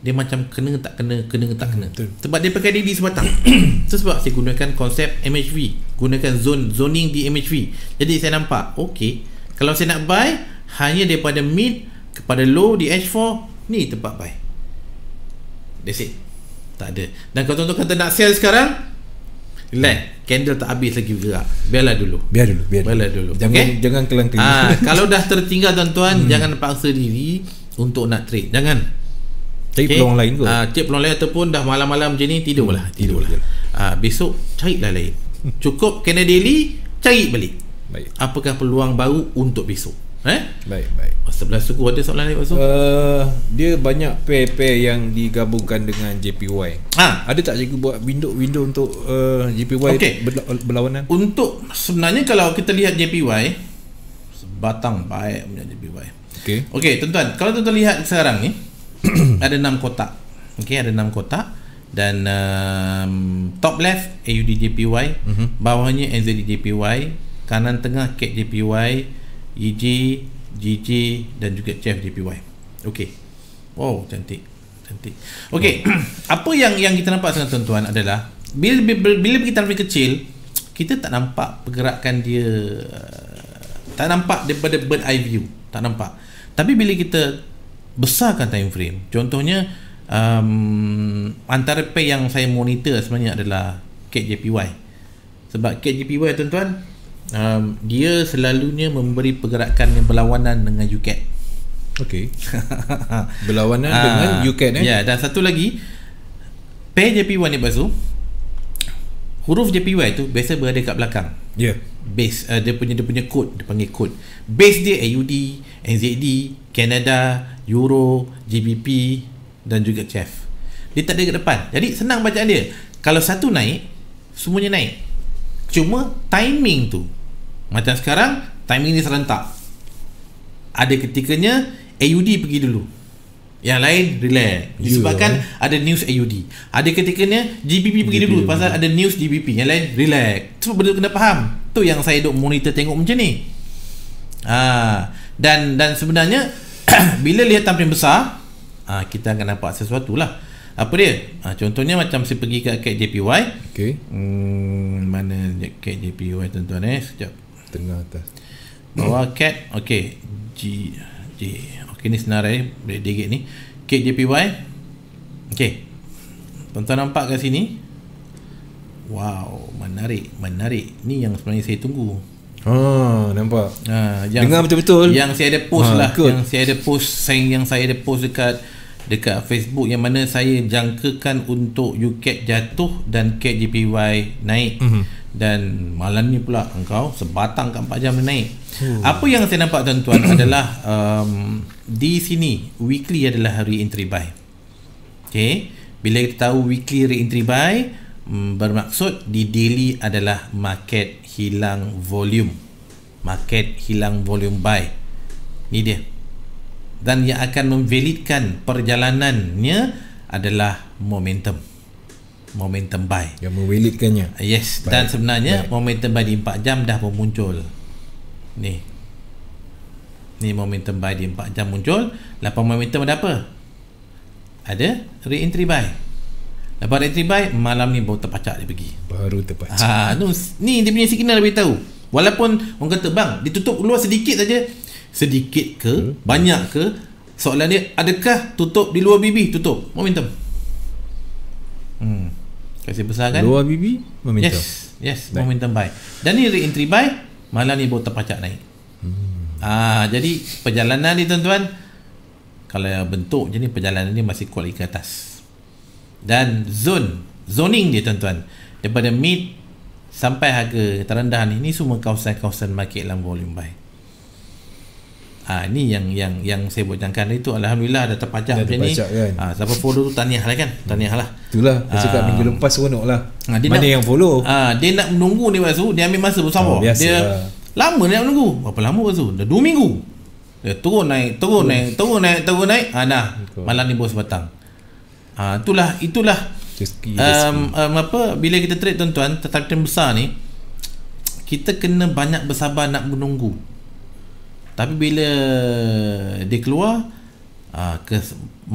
Dia macam kena tak kena, kena tak kena. Betul. Sebab dia pakai DD sebatang. so, sebab saya gunakan konsep MHV. Gunakan zone zoning di MHV. Jadi saya nampak, okey. Kalau saya nak buy, hanya daripada mid kepada low di H4, ni tempat buy. That's it. Tak ada. Dan kalau tuan-tuan kata nak sell sekarang, Relax. Candle tak habis lagi juga. Biarlah dulu. Biar dulu, biar. Biarlah dulu. Jangan okay? jangan kelangkeng. Ah, kalau dah tertinggal tuan-tuan, hmm. jangan paksa diri untuk nak trade. Jangan. Cari okay? peluang lain ke? Ah, cari peluang lain ataupun dah malam-malam macam ni tidurlah, hmm, tidurlah. Ah, besok lah lain. Cukup kena daily, cari balik. Baik. Apakah peluang baru untuk besok? Eh? Baik, baik. Sebelah suku ada soalan lagi pasal? Uh, eh, dia banyak pair-pair yang digabungkan dengan JPY. Ha. Ada tak cikgu buat window-window untuk uh, JPY okay. berlawanan? Untuk sebenarnya kalau kita lihat JPY, sebatang baik punya JPY. okey okey tuan-tuan. Kalau tuan-tuan lihat sekarang ni, ada enam kotak. okey ada enam kotak. Dan um, top left AUD JPY, uh-huh. Mhm. bawahnya NZD JPY, kanan tengah CAD JPY, EJ, JJ dan juga Jeff JPY. Okey. Wow, cantik. Cantik. Okey, apa yang yang kita nampak sangat tuan-tuan adalah bila bila, bila kita lebih kecil, kita tak nampak pergerakan dia uh, tak nampak daripada bird eye view, tak nampak. Tapi bila kita besarkan time frame, contohnya um, antara pay yang saya monitor sebenarnya adalah KJPY. Sebab KJPY tuan-tuan, um, dia selalunya memberi pergerakan yang berlawanan dengan UKIP. Okey. berlawanan ah, dengan uh, UKIP eh. Ya, yeah, dan satu lagi P JPY ni basu. Huruf JPY tu biasa berada kat belakang. Ya. Yeah. Base uh, dia punya dia punya kod, dia panggil kod. Base dia AUD, NZD, Canada, Euro, GBP dan juga CHF. Dia tak ada ke depan. Jadi senang bacaan dia. Kalau satu naik, semuanya naik. Cuma timing tu macam sekarang Timing ni serentak Ada ketikanya AUD pergi dulu Yang lain relax ya. Disebabkan yeah. ada news AUD Ada ketikanya GBP pergi GBP dulu GBP. Pasal ya. ada news GBP Yang lain relax Semua so, benda kena faham Tu yang saya duk monitor tengok macam ni ha. Dan dan sebenarnya Bila lihat tampilan besar ha, Kita akan nampak sesuatu lah apa dia? Ha, contohnya macam saya pergi ke KJPY. Okey. Hmm, mana KJPY tuan-tuan eh? Sekejap tengah atas bawah cat okey g j, okey ni senarai boleh digit ni KJPY, jpy okey tuan-tuan nampak kat sini wow menarik menarik ni yang sebenarnya saya tunggu Ha, nampak. Ha, yang, Dengar betul-betul. Yang saya ada post ha, lah. Good. Yang saya ada post, saya, yang saya ada post dekat dekat Facebook yang mana saya jangkakan untuk UCAT jatuh dan KJPY naik. Mm-hmm dan malam ni pula engkau sebatang ke 4 jam naik. Hmm. Apa yang saya nampak tuan-tuan adalah um, di sini weekly adalah hari entry buy. Okay. Bila kita tahu weekly hari entry buy um, bermaksud di daily adalah market hilang volume. Market hilang volume buy. Ni dia. Dan yang akan memvalidkan perjalanannya adalah Momentum momentum buy yang mewilikannya yes buy. dan sebenarnya buy. momentum buy di 4 jam dah pun muncul ni ni momentum buy di 4 jam muncul Lepas momentum ada apa ada re-entry buy lepas re-entry buy malam ni baru terpacak dia pergi baru terpacak ha, no, ni dia punya signal lebih tahu walaupun orang kata bang ditutup luar sedikit saja sedikit ke hmm. banyak ke soalan dia adakah tutup di luar BB tutup momentum hmm Kasih besar kan Luar bibi Momentum Yes Yes baik. Momentum buy Dan ni re-entry buy Malam ni baru terpacak naik hmm. Ah, Jadi Perjalanan ni tuan-tuan Kalau bentuk je ni Perjalanan ni masih kuat ke atas Dan zone Zoning dia tuan-tuan Daripada mid Sampai harga terendah ni Ni semua kawasan-kawasan market dalam volume buy Ah ha, ni yang yang yang saya buat jangkaan itu alhamdulillah ada terpajang macam ni. Kan? Ah ha, siapa follow tu lah. kan. Tahniahlah. Itulah ha, saya cakap minggu lepas seronoklah. Ha, Mana nak, yang follow? Ah ha, dia nak menunggu ni masa dia ambil masa bersama. Oh, dia lah. lama dia nak menunggu. Berapa lama masa Dah 2 minggu. Dia turun naik, turun Uf. naik, turun naik, turun naik. Ah ha, dah. Malam ni bos batang. Ah ha, itulah itulah rezeki. Um, um, apa bila kita trade tuan-tuan tetap besar ni kita kena banyak bersabar nak menunggu. Tapi bila dia keluar ah apa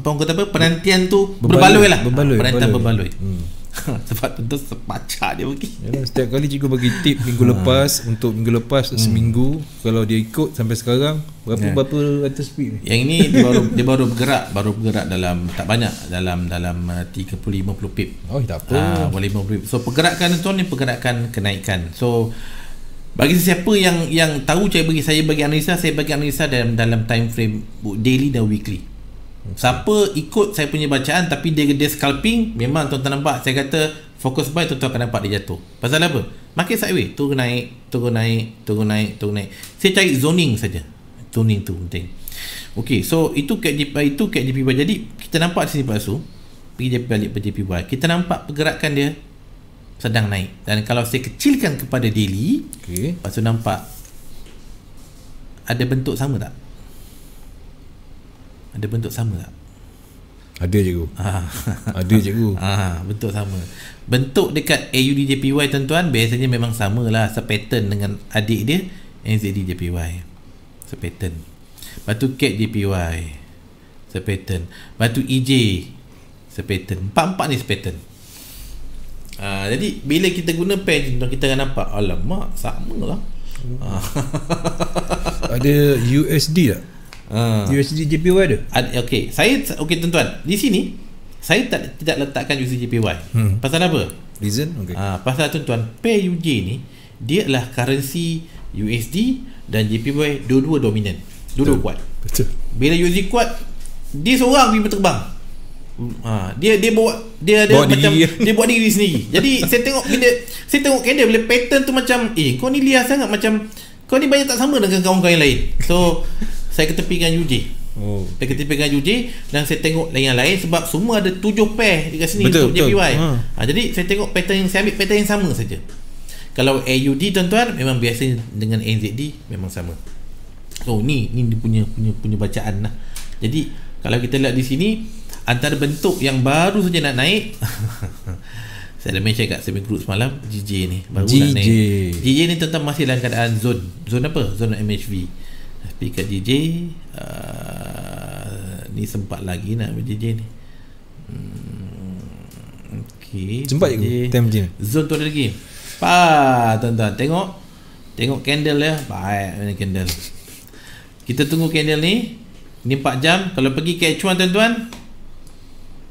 orang kata apa penantian tu berbaloi lah berbaloi, penantian berbaloi, berbaloi. Hmm. Sebab tentu sepacak dia pergi ya, Setiap kali cikgu bagi tip minggu ah. lepas Untuk minggu lepas hmm. seminggu Kalau dia ikut sampai sekarang Berapa yeah. berapa ratus speed ni? Yang ini dia baru, bergerak Baru bergerak dalam tak banyak Dalam dalam 30-50 eh, pip Oh tak apa ha, pip. So pergerakan tu ni pergerakan kenaikan So bagi sesiapa yang yang tahu saya bagi saya bagi analisa saya bagi analisa dalam dalam time frame daily dan weekly siapa ikut saya punya bacaan tapi dia dia scalping memang tuan-tuan nampak saya kata fokus buy tuan-tuan akan nampak dia jatuh pasal apa market sideways turun naik turun naik turun naik turun naik saya cari zoning saja zoning tu penting Okey, so itu KJP itu KJP buy jadi kita nampak sini Pak Su pergi balik ke JP buy kita nampak pergerakan dia sedang naik dan kalau saya kecilkan kepada daily okey lepas tu nampak ada bentuk sama tak ada bentuk sama tak ada cikgu ah. ada cikgu ah, bentuk sama bentuk dekat AUD JPY tuan-tuan biasanya memang sama lah. sepattern dengan adik dia NZD JPY sepattern batu CAD JPY sepattern batu EJ sepattern empat-empat ni sepattern Ha, jadi bila kita guna pen contoh kita akan nampak alamak sama lah. Hmm. Ha. ada USD tak? Ha. USD JPY ada? Ad, okay. Saya okay tuan-tuan. Di sini saya tak tidak letakkan USD JPY. Hmm. Pasal apa? Reason? Okay. Ha, pasal tuan-tuan pair UJ ni dia adalah currency USD dan JPY dua-dua dominan. Dua-dua kuat. Betul. Bila USD kuat dia seorang pergi terbang. Ha, dia dia bawa dia ada macam diri. dia buat diri sendiri. Jadi saya tengok bila saya tengok kan dia bila pattern tu macam eh kau ni liar sangat macam kau ni banyak tak sama dengan kawan-kawan lain. So saya ke tepi ketepikan UJ. Oh. Saya ketepikan UJ dan saya tengok yang lain sebab semua ada tujuh pair dekat sini betul, untuk JPY. Ha. Hmm. ha. jadi saya tengok pattern yang saya ambil pattern yang sama saja. Kalau AUD tuan-tuan memang biasa dengan NZD memang sama. So oh, ni ni dia punya punya punya bacaan lah. Jadi kalau kita lihat di sini antara bentuk yang baru saja nak naik saya dah mention kat semi group semalam GJ ni baru GJ. nak naik GJ ni tentang masih dalam keadaan zone zone apa zone MHV tapi kat GJ uh, ni sempat lagi nak ambil GJ ni hmm, Okay, sempat je time je zone tu ada lagi pa tuan-tuan tengok tengok candle ya baik mana candle kita tunggu candle ni ni 4 jam kalau pergi catch, h tuan-tuan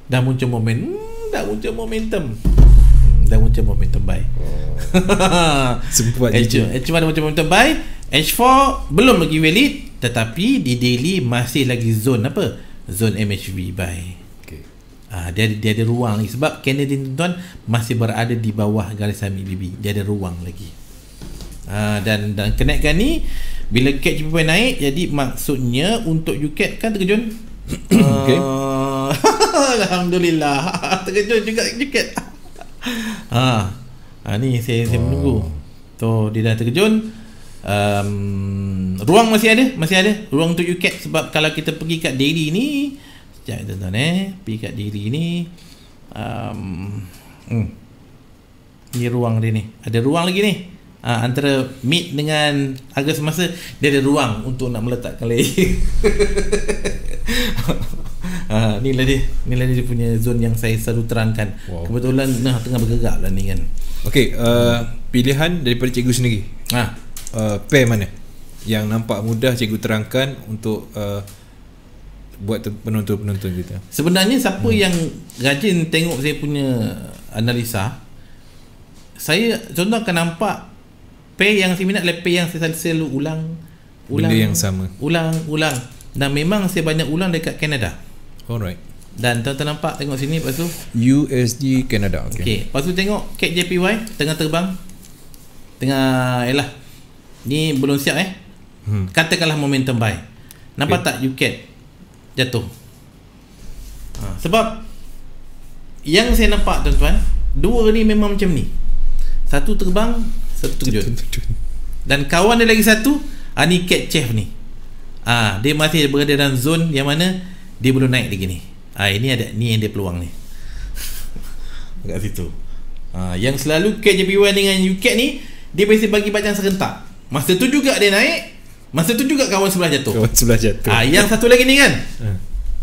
dah muncul momen hmm, dah muncul momentum hmm, dah muncul momentum buy sempat eh, je eh, H1 dah muncul momentum buy H4 belum lagi valid tetapi di daily masih lagi zone apa zone MHV buy Ah ha, dia dia ada ruang sebab Canadian tuan masih berada di bawah garis Sami BB. Dia ada ruang lagi. Ha, dan dan kenaikan ni bila CAD naik jadi maksudnya untuk UCAD kan terjun okay. uh, ah, Alhamdulillah Terkejut juga Jeket ha. ha Ni saya, saya oh. menunggu So dia dah terkejut um, Ruang masih ada Masih ada Ruang untuk Jeket Sebab kalau kita pergi kat daily ni Sekejap tuan-tuan eh Pergi kat daily ni um, hmm. Ni ruang dia ni Ada ruang lagi ni Ha, antara mid dengan agak semasa dia ada ruang untuk nak meletakkan layer Ha, inilah dia Inilah dia punya zon yang saya selalu terangkan wow. Kebetulan nah, tengah bergerak lah ni kan Okay uh, Pilihan daripada cikgu sendiri ha. Uh, pair mana? Yang nampak mudah cikgu terangkan Untuk uh, Buat penonton-penonton kita Sebenarnya siapa hmm. yang Rajin tengok saya punya Analisa Saya contoh akan nampak Pair yang saya minat pair yang saya selalu ulang, ulang Benda yang sama Ulang, ulang dan memang saya banyak ulang dekat Canada. Alright. Dan tuan-tuan nampak tengok sini lepas tu USD Canada. Okey. Okay. Lepas tu tengok cat JPY tengah terbang. Tengah yalah. Ni belum siap eh. Hmm. Katakanlah momentum buy. Nampak okay. tak UCAD jatuh? Ha. Sebab yang saya nampak tuan-tuan, dua ni memang macam ni. Satu terbang, satu terjun. Dan kawan dia lagi satu, ah, ni CAD chef ni. Ah, ha, dia masih berada dalam zone yang mana dia belum naik lagi ni ha, ini ada ni yang dia peluang ni kat situ ha, yang selalu KJP1 dengan UCAT ni dia biasa bagi bacaan serentak masa tu juga dia naik masa tu juga kawan sebelah jatuh kawan sebelah jatuh ha, yang satu lagi ni kan hmm.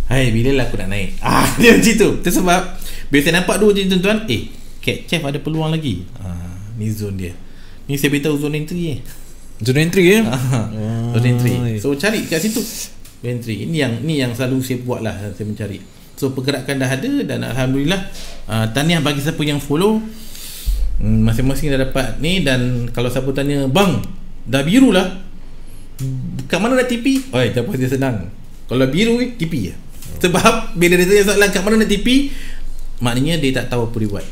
Hai, bila lah aku nak naik Ah, ha, dia macam tu Itu sebab Biasa nampak dua macam tuan-tuan Eh, Cat Chef ada peluang lagi ha, Ni zone dia Ni saya beritahu zone entry eh. Zone entry eh? Ha, zone entry So cari kat situ gantry ini yang ni yang selalu saya buat lah eh, saya mencari so pergerakan dah ada dan alhamdulillah uh, tahniah bagi siapa yang follow hmm, masing-masing dah dapat ni dan kalau siapa tanya bang dah biru lah kat mana nak tipi oi jawapan dia senang kalau biru tipi ya sebab bila dia tanya soalan kat mana nak tipi maknanya dia tak tahu apa dia buat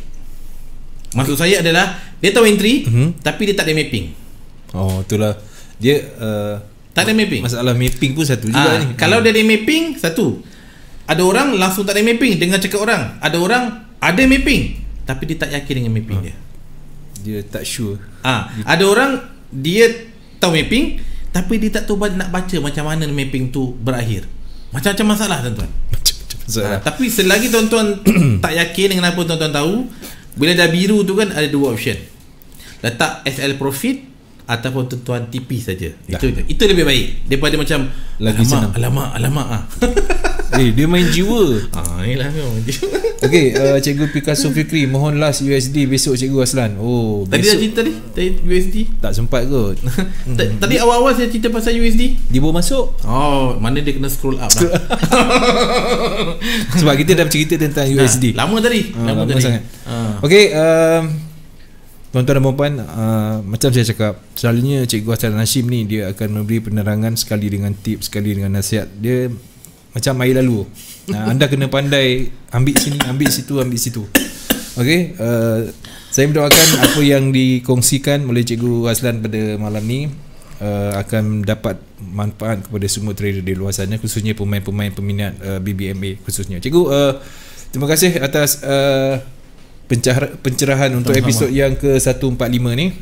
maksud saya adalah dia tahu entry uh-huh. tapi dia tak ada mapping oh itulah dia uh tak ada mapping Masalah mapping pun satu juga ha, ni Kalau ha. dia ada mapping Satu Ada orang langsung tak ada mapping Dengan cakap orang Ada orang Ada mapping Tapi dia tak yakin dengan mapping ha. dia Dia tak sure ha. Ada orang Dia tahu mapping Tapi dia tak tahu nak baca Macam mana mapping tu berakhir Macam-macam masalah tuan-tuan Macam-macam masalah ha. Tapi selagi tuan-tuan Tak yakin dengan apa tuan-tuan tahu Bila dah biru tu kan Ada dua option Letak SL Profit ataupun tentuan tipis saja. Ya. Itu itu lebih baik daripada macam lagi alamak, senang. Alamak, alamak ah. eh, dia main jiwa. Ah, yalah memang. Okey, uh, cikgu Picasso Fikri mohon last USD besok cikgu Aslan. Oh, Tadi dah cerita ni, tadi USD. Tak sempat kot. Hmm. tadi awal-awal saya cerita pasal USD. Dia baru masuk. Oh, mana dia kena scroll up lah. Sebab kita dah cerita tentang USD. Nah, lama tadi. Uh, lama, lama, tadi. Sangat. Uh. Ah. Okay, um, Tuan-tuan dan puan uh, Macam saya cakap Selalunya Cikgu Hassan Hashim ni Dia akan memberi penerangan Sekali dengan tip Sekali dengan nasihat Dia Macam air lalu uh, Anda kena pandai Ambil sini Ambil situ Ambil situ Okay uh, Saya mendoakan Apa yang dikongsikan Oleh Cikgu Hassan pada malam ni uh, Akan dapat Manfaat kepada semua trader Di luar sana Khususnya pemain-pemain Peminat uh, BBMA Khususnya Cikgu uh, Terima kasih atas uh, pencerahan, pencerahan untuk episod yang ke 145 ni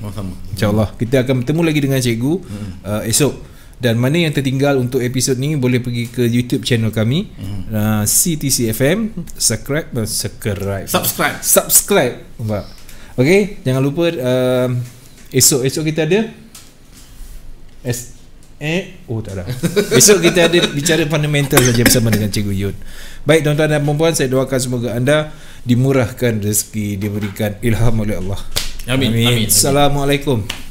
insyaallah kita akan bertemu lagi dengan cikgu hmm. uh, esok dan mana yang tertinggal untuk episod ni boleh pergi ke YouTube channel kami hmm. uh, CTC FM subscribe uh, subscribe subscribe subscribe nampak okey jangan lupa uh, esok esok kita ada Eh, oh tak lah. Besok kita ada bicara fundamental saja bersama dengan Cikgu Yun. Baik tuan-tuan dan puan-puan, saya doakan semoga anda dimurahkan rezeki, diberikan ilham oleh Allah. Amin. Amin. Amin. Assalamualaikum.